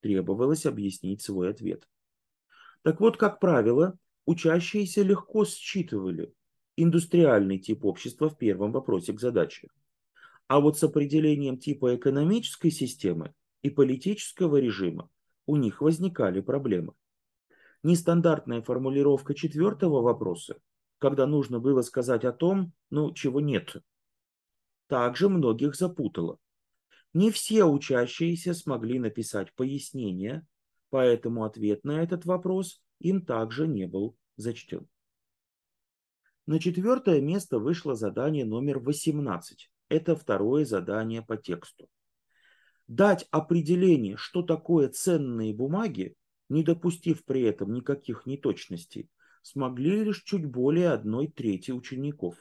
Требовалось объяснить свой ответ. Так вот, как правило, учащиеся легко считывали индустриальный тип общества в первом вопросе к задаче – а вот с определением типа экономической системы и политического режима у них возникали проблемы. Нестандартная формулировка четвертого вопроса, когда нужно было сказать о том, ну, чего нет, также многих запутало. Не все учащиеся смогли написать пояснение, поэтому ответ на этот вопрос им также не был зачтен. На четвертое место вышло задание номер 18 это второе задание по тексту. Дать определение, что такое ценные бумаги, не допустив при этом никаких неточностей, смогли лишь чуть более одной трети учеников.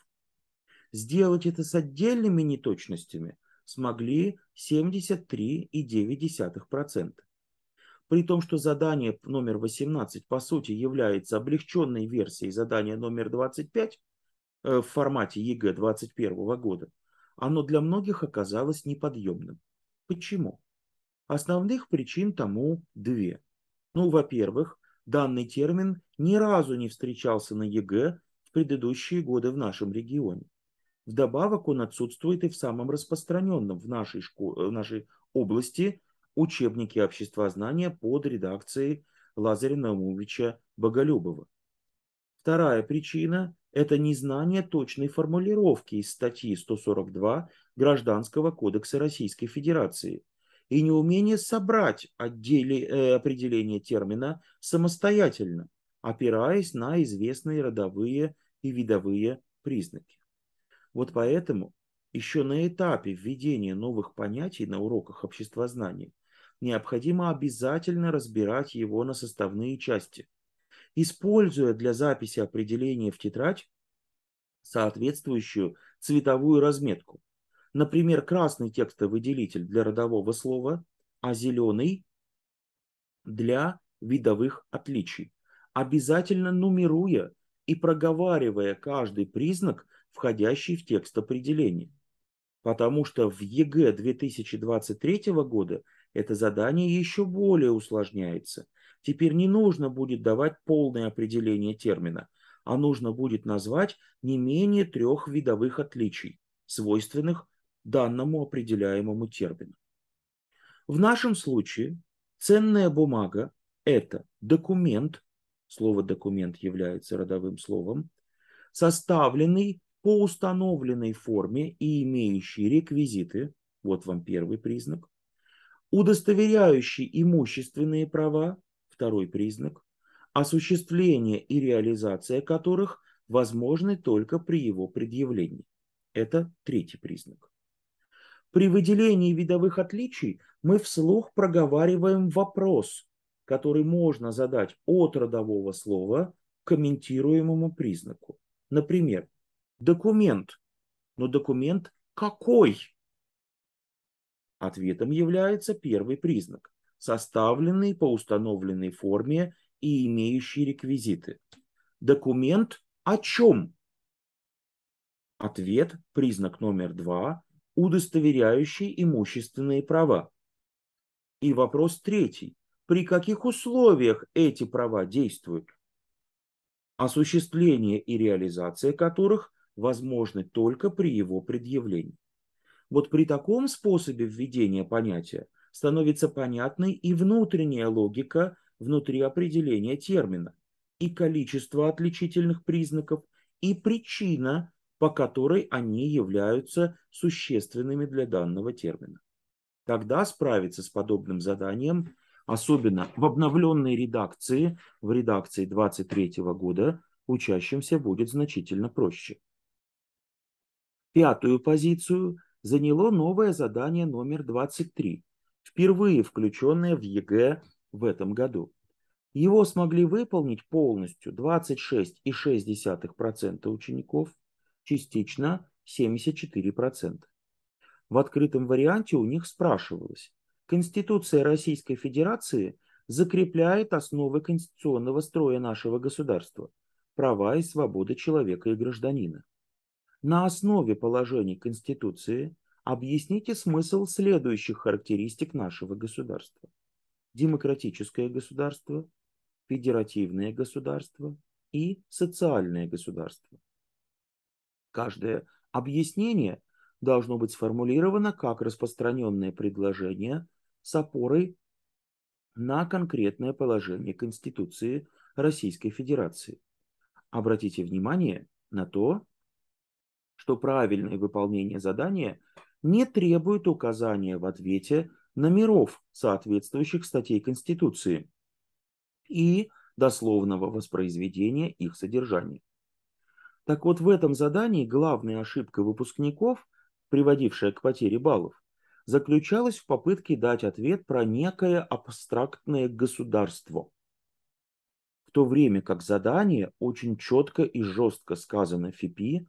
Сделать это с отдельными неточностями смогли 73,9%. При том, что задание номер 18 по сути является облегченной версией задания номер 25 э, в формате ЕГЭ 2021 года, оно для многих оказалось неподъемным. Почему? Основных причин тому две. Ну, во-первых, данный термин ни разу не встречался на ЕГЭ в предыдущие годы в нашем регионе. Вдобавок он отсутствует и в самом распространенном в нашей, школе, э, в нашей области учебнике обществознания под редакцией Лазаря Наумовича Боголюбова. Вторая причина – это незнание точной формулировки из статьи 142 Гражданского кодекса Российской Федерации и неумение собрать отделе, э, определение термина самостоятельно, опираясь на известные родовые и видовые признаки. Вот поэтому еще на этапе введения новых понятий на уроках обществознания необходимо обязательно разбирать его на составные части, используя для записи определения в тетрадь соответствующую цветовую разметку. Например, красный текстовый делитель для родового слова, а зеленый для видовых отличий, обязательно нумеруя и проговаривая каждый признак, входящий в текст определения. Потому что в ЕГЭ 2023 года это задание еще более усложняется, Теперь не нужно будет давать полное определение термина, а нужно будет назвать не менее трех видовых отличий, свойственных данному определяемому термину. В нашем случае ценная бумага – это документ, слово «документ» является родовым словом, составленный по установленной форме и имеющий реквизиты, вот вам первый признак, удостоверяющий имущественные права, второй признак, осуществление и реализация которых возможны только при его предъявлении. Это третий признак. При выделении видовых отличий мы вслух проговариваем вопрос, который можно задать от родового слова к комментируемому признаку. Например, документ. Но документ какой? Ответом является первый признак составленный по установленной форме и имеющий реквизиты. Документ о чем? Ответ, признак номер два, удостоверяющий имущественные права. И вопрос третий. При каких условиях эти права действуют? Осуществление и реализация которых возможны только при его предъявлении. Вот при таком способе введения понятия становится понятной и внутренняя логика внутри определения термина, и количество отличительных признаков, и причина, по которой они являются существенными для данного термина. Тогда справиться с подобным заданием, особенно в обновленной редакции, в редакции 2023 года, учащимся будет значительно проще. Пятую позицию заняло новое задание номер 23 впервые включенные в ЕГЭ в этом году. Его смогли выполнить полностью 26,6% учеников, частично 74%. В открытом варианте у них спрашивалось, Конституция Российской Федерации закрепляет основы конституционного строя нашего государства, права и свободы человека и гражданина. На основе положений Конституции Объясните смысл следующих характеристик нашего государства. Демократическое государство, федеративное государство и социальное государство. Каждое объяснение должно быть сформулировано как распространенное предложение с опорой на конкретное положение Конституции Российской Федерации. Обратите внимание на то, что правильное выполнение задания не требует указания в ответе номеров соответствующих статей Конституции и дословного воспроизведения их содержания. Так вот, в этом задании главная ошибка выпускников, приводившая к потере баллов, заключалась в попытке дать ответ про некое абстрактное государство, в то время как задание очень четко и жестко сказано ФИПИ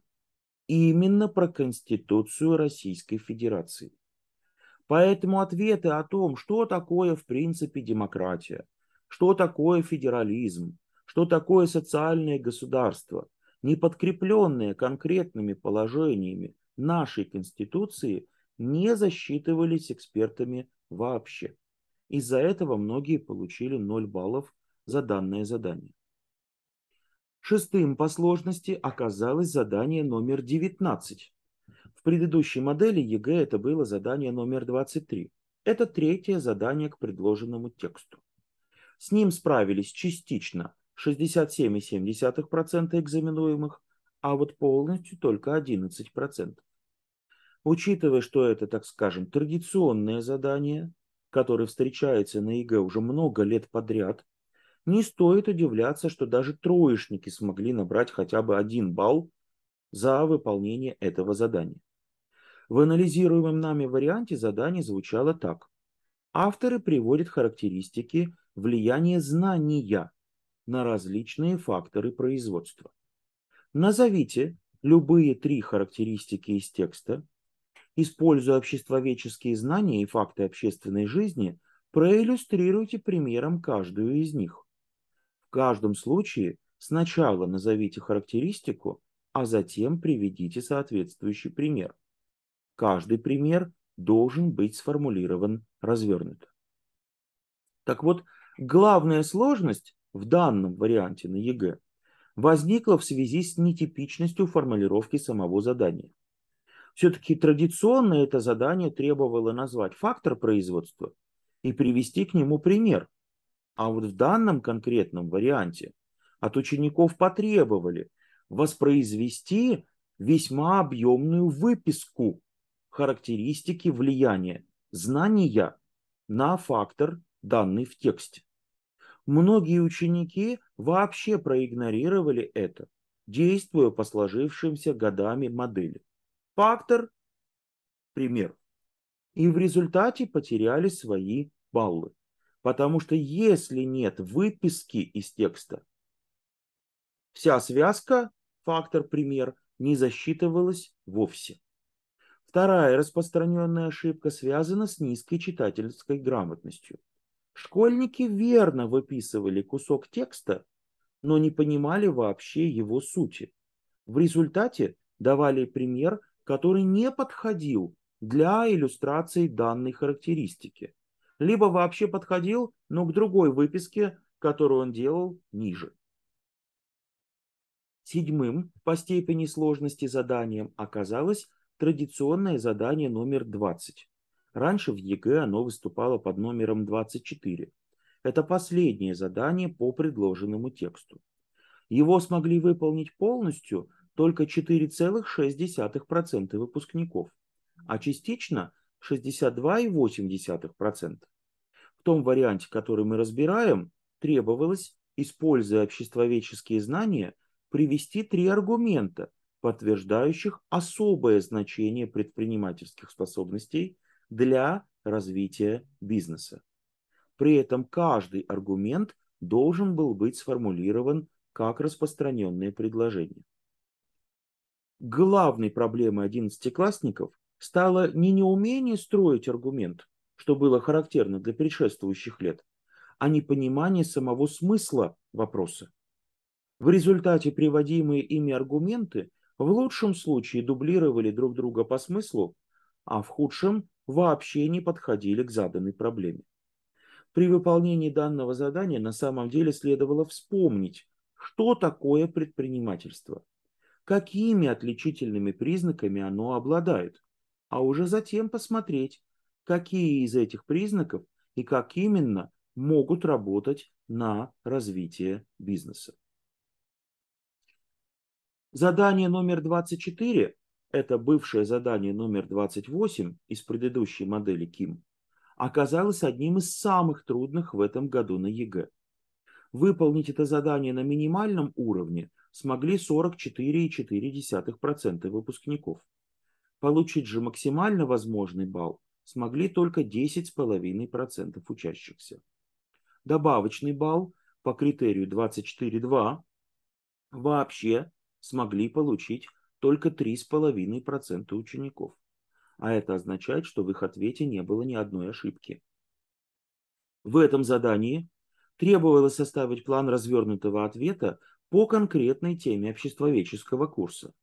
именно про Конституцию Российской Федерации. Поэтому ответы о том, что такое в принципе демократия, что такое федерализм, что такое социальное государство, не подкрепленные конкретными положениями нашей Конституции, не засчитывались экспертами вообще. Из-за этого многие получили 0 баллов за данное задание. Шестым по сложности оказалось задание номер 19. В предыдущей модели ЕГЭ это было задание номер 23. Это третье задание к предложенному тексту. С ним справились частично 67,7% экзаменуемых, а вот полностью только 11%. Учитывая, что это, так скажем, традиционное задание, которое встречается на ЕГЭ уже много лет подряд – не стоит удивляться, что даже троечники смогли набрать хотя бы один балл за выполнение этого задания. В анализируемом нами варианте задание звучало так. Авторы приводят характеристики влияния знания на различные факторы производства. Назовите любые три характеристики из текста, используя обществоведческие знания и факты общественной жизни, проиллюстрируйте примером каждую из них. В каждом случае сначала назовите характеристику, а затем приведите соответствующий пример. Каждый пример должен быть сформулирован развернуто. Так вот, главная сложность в данном варианте на ЕГЭ возникла в связи с нетипичностью формулировки самого задания. Все-таки традиционно это задание требовало назвать фактор производства и привести к нему пример, а вот в данном конкретном варианте от учеников потребовали воспроизвести весьма объемную выписку характеристики влияния знания на фактор, данный в тексте. Многие ученики вообще проигнорировали это, действуя по сложившимся годами модели. Фактор – пример. И в результате потеряли свои баллы. Потому что если нет выписки из текста, вся связка, фактор, пример, не засчитывалась вовсе. Вторая распространенная ошибка связана с низкой читательской грамотностью. Школьники верно выписывали кусок текста, но не понимали вообще его сути. В результате давали пример, который не подходил для иллюстрации данной характеристики либо вообще подходил, но к другой выписке, которую он делал ниже. Седьмым по степени сложности заданием оказалось традиционное задание номер 20. Раньше в ЕГЭ оно выступало под номером 24. Это последнее задание по предложенному тексту. Его смогли выполнить полностью только 4,6% выпускников, а частично 62,8%. В том варианте, который мы разбираем, требовалось, используя обществоведческие знания, привести три аргумента, подтверждающих особое значение предпринимательских способностей для развития бизнеса. При этом каждый аргумент должен был быть сформулирован как распространенное предложение. Главной проблемой одиннадцатиклассников стало не неумение строить аргумент, что было характерно для предшествующих лет, а непонимание самого смысла вопроса. В результате приводимые ими аргументы в лучшем случае дублировали друг друга по смыслу, а в худшем вообще не подходили к заданной проблеме. При выполнении данного задания на самом деле следовало вспомнить, что такое предпринимательство, какими отличительными признаками оно обладает, а уже затем посмотреть, какие из этих признаков и как именно могут работать на развитие бизнеса. Задание номер 24 – это бывшее задание номер 28 из предыдущей модели КИМ – оказалось одним из самых трудных в этом году на ЕГЭ. Выполнить это задание на минимальном уровне смогли 44,4% выпускников. Получить же максимально возможный балл смогли только 10,5% учащихся. Добавочный балл по критерию 24.2 вообще смогли получить только 3,5% учеников. А это означает, что в их ответе не было ни одной ошибки. В этом задании требовалось составить план развернутого ответа по конкретной теме обществоведческого курса –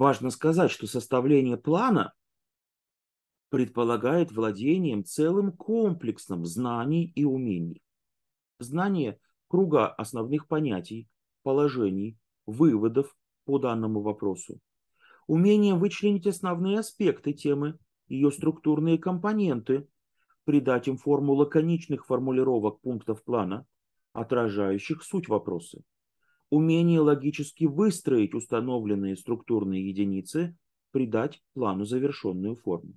Важно сказать, что составление плана предполагает владением целым комплексом знаний и умений. Знание круга основных понятий, положений, выводов по данному вопросу. Умение вычленить основные аспекты темы, ее структурные компоненты, придать им форму лаконичных формулировок пунктов плана, отражающих суть вопроса умение логически выстроить установленные структурные единицы, придать плану завершенную форму.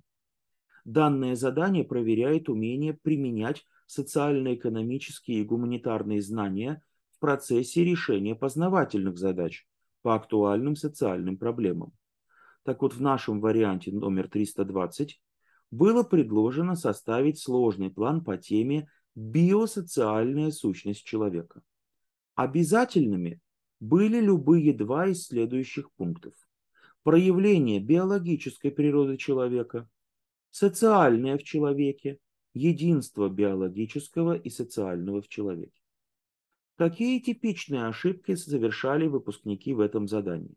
Данное задание проверяет умение применять социально-экономические и гуманитарные знания в процессе решения познавательных задач по актуальным социальным проблемам. Так вот, в нашем варианте номер 320 было предложено составить сложный план по теме «Биосоциальная сущность человека». Обязательными были любые два из следующих пунктов. Проявление биологической природы человека, социальное в человеке, единство биологического и социального в человеке. Какие типичные ошибки совершали выпускники в этом задании?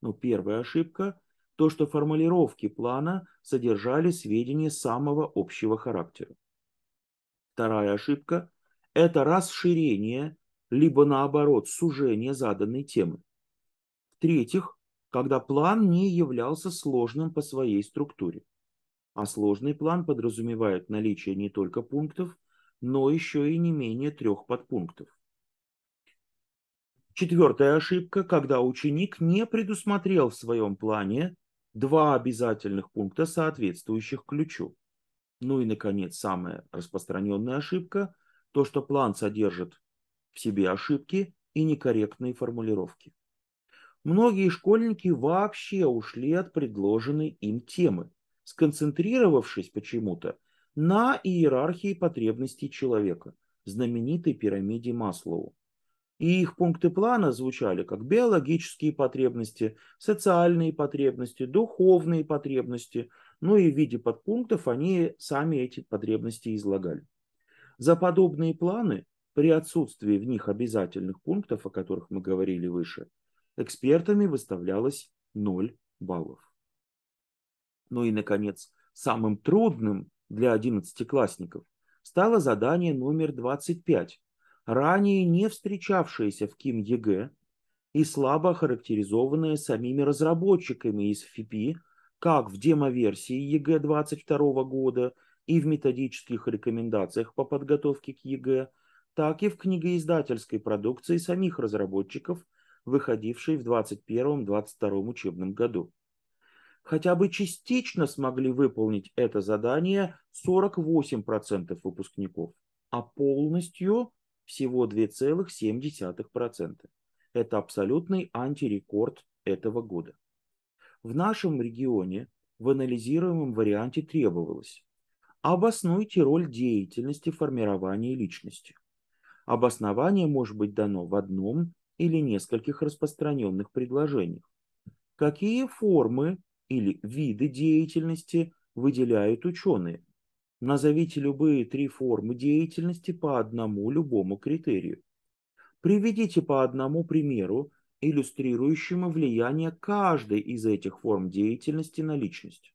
Ну, первая ошибка – то, что формулировки плана содержали сведения самого общего характера. Вторая ошибка – это расширение либо наоборот сужение заданной темы. В-третьих, когда план не являлся сложным по своей структуре. А сложный план подразумевает наличие не только пунктов, но еще и не менее трех подпунктов. Четвертая ошибка, когда ученик не предусмотрел в своем плане два обязательных пункта, соответствующих ключу. Ну и, наконец, самая распространенная ошибка – то, что план содержит в себе ошибки и некорректные формулировки. Многие школьники вообще ушли от предложенной им темы, сконцентрировавшись почему-то на иерархии потребностей человека, знаменитой пирамиде Маслоу. И их пункты плана звучали как биологические потребности, социальные потребности, духовные потребности, ну и в виде подпунктов они сами эти потребности излагали. За подобные планы при отсутствии в них обязательных пунктов, о которых мы говорили выше, экспертами выставлялось 0 баллов. Ну и, наконец, самым трудным для одиннадцатиклассников стало задание номер 25, ранее не встречавшееся в КИМ ЕГЭ и слабо характеризованное самими разработчиками из ФИПИ как в демоверсии ЕГЭ 22 года и в методических рекомендациях по подготовке к ЕГЭ – так и в книгоиздательской продукции самих разработчиков, выходившей в 2021-2022 учебном году. Хотя бы частично смогли выполнить это задание 48% выпускников, а полностью всего 2,7%. Это абсолютный антирекорд этого года. В нашем регионе в анализируемом варианте требовалось Обоснуйте роль деятельности в формировании личности. Обоснование может быть дано в одном или нескольких распространенных предложениях. Какие формы или виды деятельности выделяют ученые? Назовите любые три формы деятельности по одному любому критерию. Приведите по одному примеру, иллюстрирующему влияние каждой из этих форм деятельности на личность.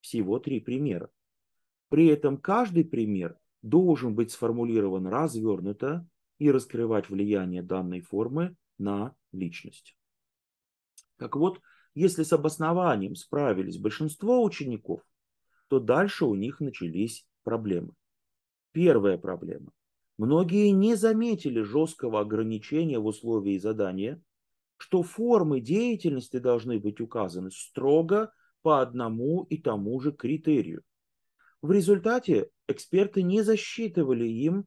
Всего три примера. При этом каждый пример должен быть сформулирован развернуто и раскрывать влияние данной формы на личность. Так вот, если с обоснованием справились большинство учеников, то дальше у них начались проблемы. Первая проблема. Многие не заметили жесткого ограничения в условии задания, что формы деятельности должны быть указаны строго по одному и тому же критерию. В результате эксперты не засчитывали им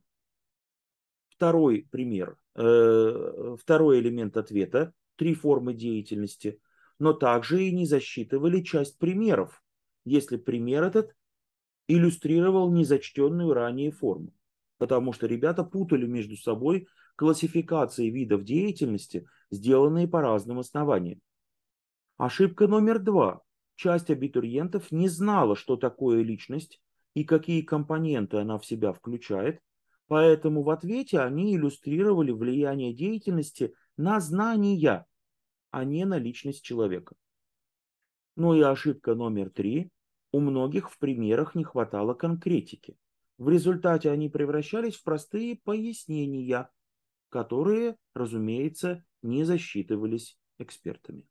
второй пример, э, второй элемент ответа, три формы деятельности, но также и не засчитывали часть примеров, если пример этот иллюстрировал незачтенную ранее форму. Потому что ребята путали между собой классификации видов деятельности, сделанные по разным основаниям. Ошибка номер два часть абитуриентов не знала, что такое личность и какие компоненты она в себя включает, поэтому в ответе они иллюстрировали влияние деятельности на знания, а не на личность человека. Ну и ошибка номер три. У многих в примерах не хватало конкретики. В результате они превращались в простые пояснения, которые, разумеется, не засчитывались экспертами.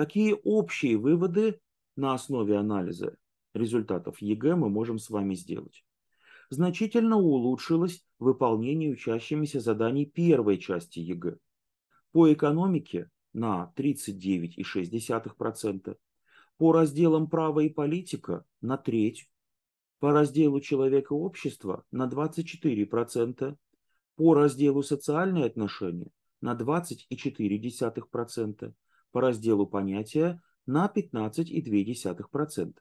Какие общие выводы на основе анализа результатов ЕГЭ мы можем с вами сделать? Значительно улучшилось выполнение учащимися заданий первой части ЕГЭ. По экономике на 39,6%, по разделам «Право и политика» на треть, по разделу человека и общество» на 24%, по разделу «Социальные отношения» на 20,4%, по разделу понятия на 15,2%.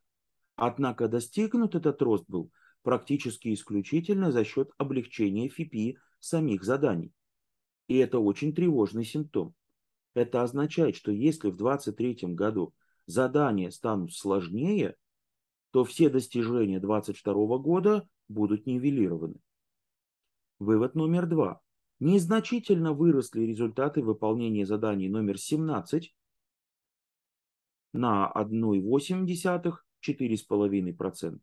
Однако достигнут этот рост был практически исключительно за счет облегчения ФИПИ самих заданий. И это очень тревожный симптом. Это означает, что если в 2023 году задания станут сложнее, то все достижения 2022 года будут нивелированы. Вывод номер два. Незначительно выросли результаты выполнения заданий номер 17 на 1,8, 4,5%.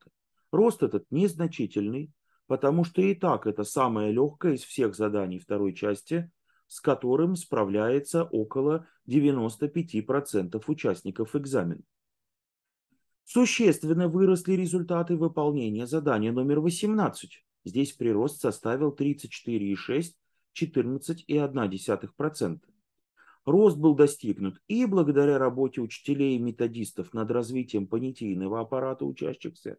Рост этот незначительный, потому что и так это самое легкое из всех заданий второй части, с которым справляется около 95% участников экзамена. Существенно выросли результаты выполнения задания номер 18. Здесь прирост составил 34,6, 14,1%. Рост был достигнут и благодаря работе учителей и методистов над развитием понятийного аппарата учащихся,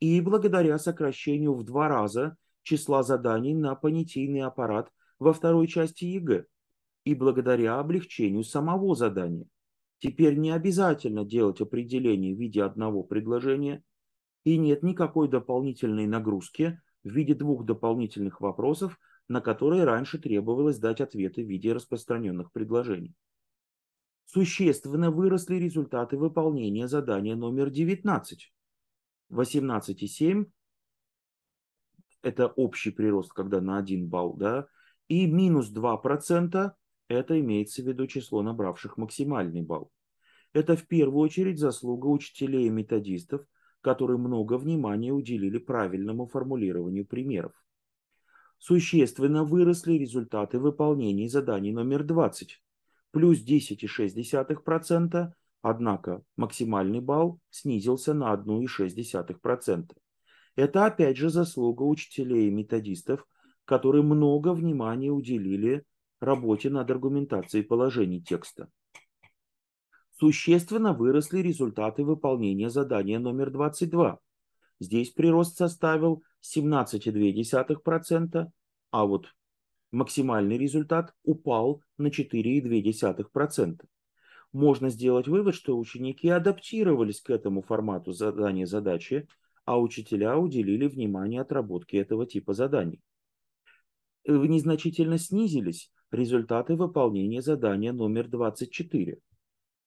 и благодаря сокращению в два раза числа заданий на понятийный аппарат во второй части ЕГЭ, и благодаря облегчению самого задания. Теперь не обязательно делать определение в виде одного предложения, и нет никакой дополнительной нагрузки в виде двух дополнительных вопросов на которые раньше требовалось дать ответы в виде распространенных предложений. Существенно выросли результаты выполнения задания номер 19. 18,7 – это общий прирост, когда на 1 балл, да, и минус 2% – это имеется в виду число набравших максимальный балл. Это в первую очередь заслуга учителей и методистов, которые много внимания уделили правильному формулированию примеров. Существенно выросли результаты выполнения заданий номер 20, плюс 10,6%, однако максимальный балл снизился на 1,6%. Это опять же заслуга учителей и методистов, которые много внимания уделили работе над аргументацией положений текста. Существенно выросли результаты выполнения задания номер 22, Здесь прирост составил 17,2%, а вот максимальный результат упал на 4,2%. Можно сделать вывод, что ученики адаптировались к этому формату задания задачи, а учителя уделили внимание отработке этого типа заданий. Незначительно снизились результаты выполнения задания номер 24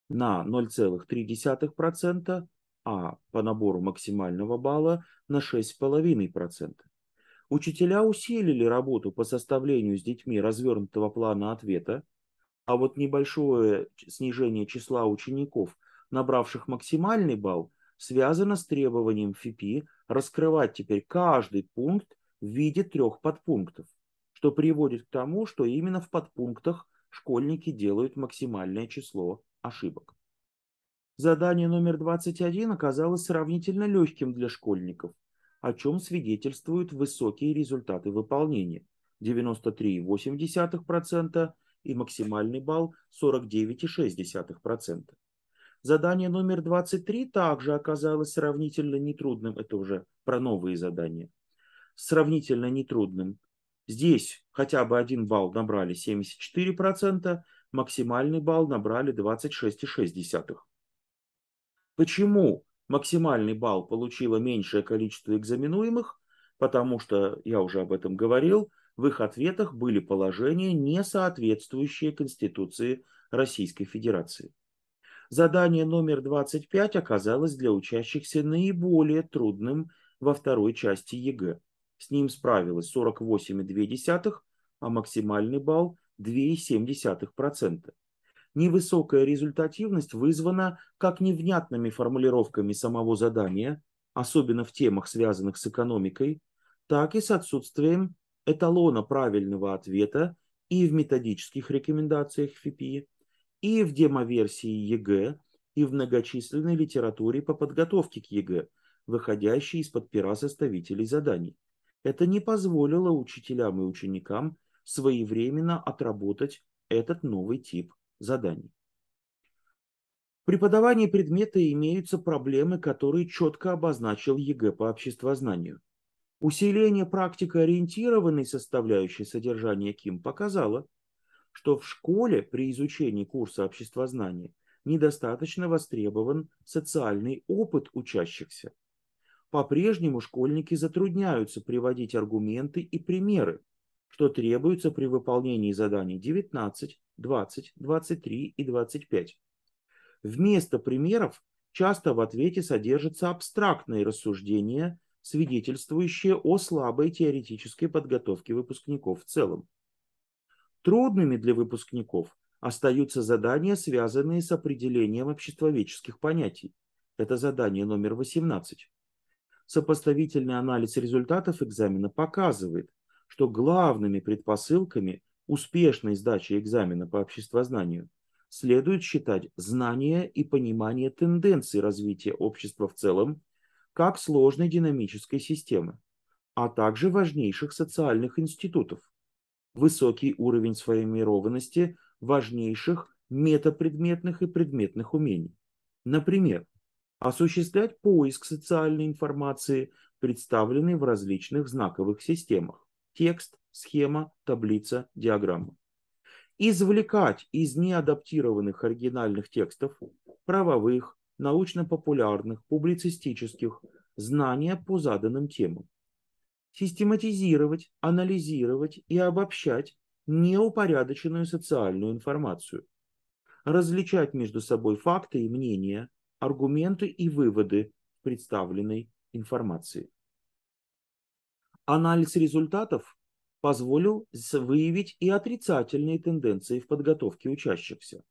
на 0,3%, а по набору максимального балла на 6,5%. Учителя усилили работу по составлению с детьми развернутого плана ответа, а вот небольшое снижение числа учеников, набравших максимальный балл, связано с требованием ФИПИ раскрывать теперь каждый пункт в виде трех подпунктов, что приводит к тому, что именно в подпунктах школьники делают максимальное число ошибок. Задание номер 21 оказалось сравнительно легким для школьников, о чем свидетельствуют высокие результаты выполнения 93,8% и максимальный балл 49,6%. Задание номер 23 также оказалось сравнительно нетрудным, это уже про новые задания, сравнительно нетрудным. Здесь хотя бы один балл набрали 74%, максимальный балл набрали 26,6%. Почему максимальный балл получило меньшее количество экзаменуемых? Потому что, я уже об этом говорил, в их ответах были положения, не соответствующие Конституции Российской Федерации. Задание номер 25 оказалось для учащихся наиболее трудным во второй части ЕГЭ. С ним справилось 48,2, а максимальный балл 2,7% невысокая результативность вызвана как невнятными формулировками самого задания, особенно в темах, связанных с экономикой, так и с отсутствием эталона правильного ответа и в методических рекомендациях ФИПИ, и в демоверсии ЕГЭ, и в многочисленной литературе по подготовке к ЕГЭ, выходящей из-под пера составителей заданий. Это не позволило учителям и ученикам своевременно отработать этот новый тип заданий. В преподавании предмета имеются проблемы, которые четко обозначил ЕГЭ по обществознанию. Усиление практикоориентированной составляющей содержания КИМ показало, что в школе при изучении курса обществознания недостаточно востребован социальный опыт учащихся. По-прежнему школьники затрудняются приводить аргументы и примеры, что требуется при выполнении заданий 19, 20, 23 и 25. Вместо примеров часто в ответе содержатся абстрактные рассуждения, свидетельствующие о слабой теоретической подготовке выпускников в целом. Трудными для выпускников остаются задания, связанные с определением обществоведческих понятий. Это задание номер 18. Сопоставительный анализ результатов экзамена показывает, что главными предпосылками – успешной сдачи экзамена по обществознанию следует считать знание и понимание тенденций развития общества в целом как сложной динамической системы, а также важнейших социальных институтов, высокий уровень сформированности важнейших метапредметных и предметных умений. Например, осуществлять поиск социальной информации, представленной в различных знаковых системах, текст, схема, таблица, диаграмма. Извлекать из неадаптированных оригинальных текстов, правовых, научно-популярных, публицистических, знания по заданным темам. Систематизировать, анализировать и обобщать неупорядоченную социальную информацию. Различать между собой факты и мнения, аргументы и выводы представленной информации. Анализ результатов позволил выявить и отрицательные тенденции в подготовке учащихся.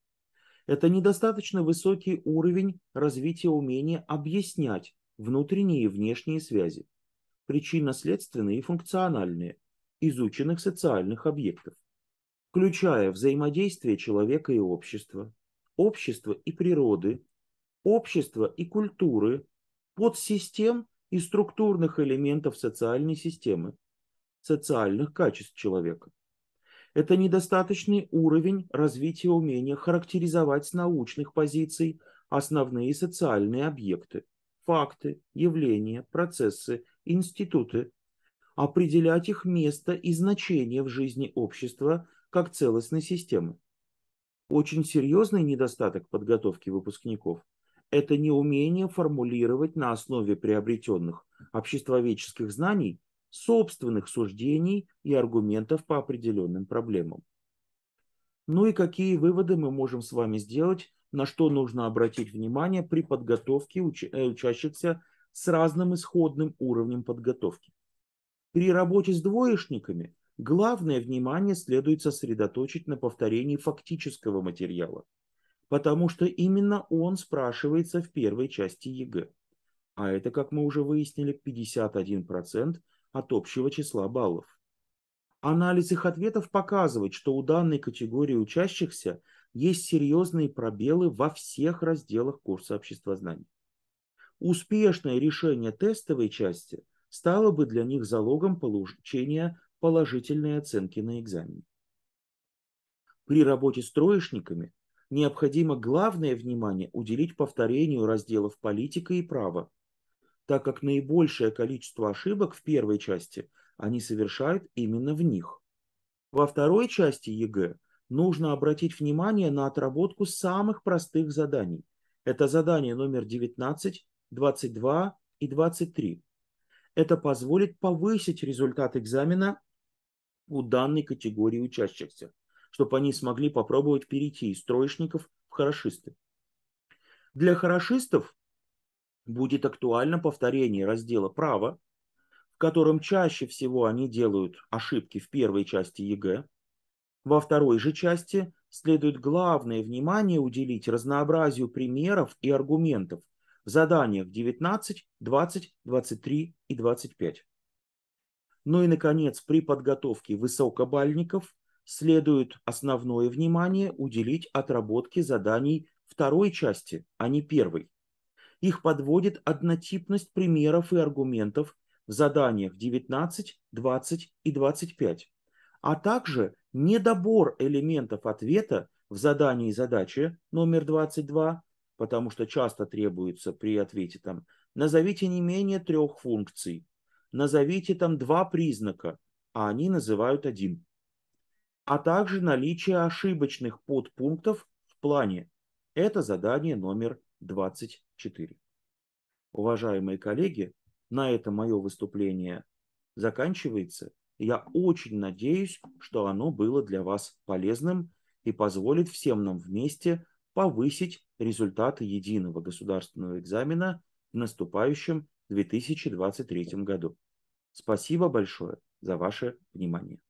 Это недостаточно высокий уровень развития умения объяснять внутренние и внешние связи, причинно-следственные и функциональные, изученных социальных объектов, включая взаимодействие человека и общества, общества и природы, общества и культуры, подсистем и структурных элементов социальной системы, социальных качеств человека. Это недостаточный уровень развития умения характеризовать с научных позиций основные социальные объекты, факты, явления, процессы, институты, определять их место и значение в жизни общества как целостной системы. Очень серьезный недостаток подготовки выпускников это неумение формулировать на основе приобретенных обществоведческих знаний собственных суждений и аргументов по определенным проблемам. Ну и какие выводы мы можем с вами сделать, на что нужно обратить внимание при подготовке уч- э, учащихся с разным исходным уровнем подготовки. При работе с двоечниками главное внимание следует сосредоточить на повторении фактического материала – потому что именно он спрашивается в первой части ЕГЭ. А это, как мы уже выяснили, 51% от общего числа баллов. Анализ их ответов показывает, что у данной категории учащихся есть серьезные пробелы во всех разделах курса обществознания. Успешное решение тестовой части стало бы для них залогом получения положительной оценки на экзамене. При работе с троечниками необходимо главное внимание уделить повторению разделов «Политика» и «Право», так как наибольшее количество ошибок в первой части они совершают именно в них. Во второй части ЕГЭ нужно обратить внимание на отработку самых простых заданий. Это задания номер 19, 22 и 23. Это позволит повысить результат экзамена у данной категории учащихся чтобы они смогли попробовать перейти из троечников в хорошисты. Для хорошистов будет актуально повторение раздела «Право», в котором чаще всего они делают ошибки в первой части ЕГЭ. Во второй же части следует главное внимание уделить разнообразию примеров и аргументов в заданиях 19, 20, 23 и 25. Ну и, наконец, при подготовке высокобальников следует основное внимание уделить отработке заданий второй части, а не первой. Их подводит однотипность примеров и аргументов в заданиях 19, 20 и 25, а также недобор элементов ответа в задании задачи номер 22, потому что часто требуется при ответе там «назовите не менее трех функций», «назовите там два признака», а они называют один а также наличие ошибочных подпунктов в плане. Это задание номер 24. Уважаемые коллеги, на это мое выступление заканчивается. Я очень надеюсь, что оно было для вас полезным и позволит всем нам вместе повысить результаты единого государственного экзамена в наступающем 2023 году. Спасибо большое за ваше внимание.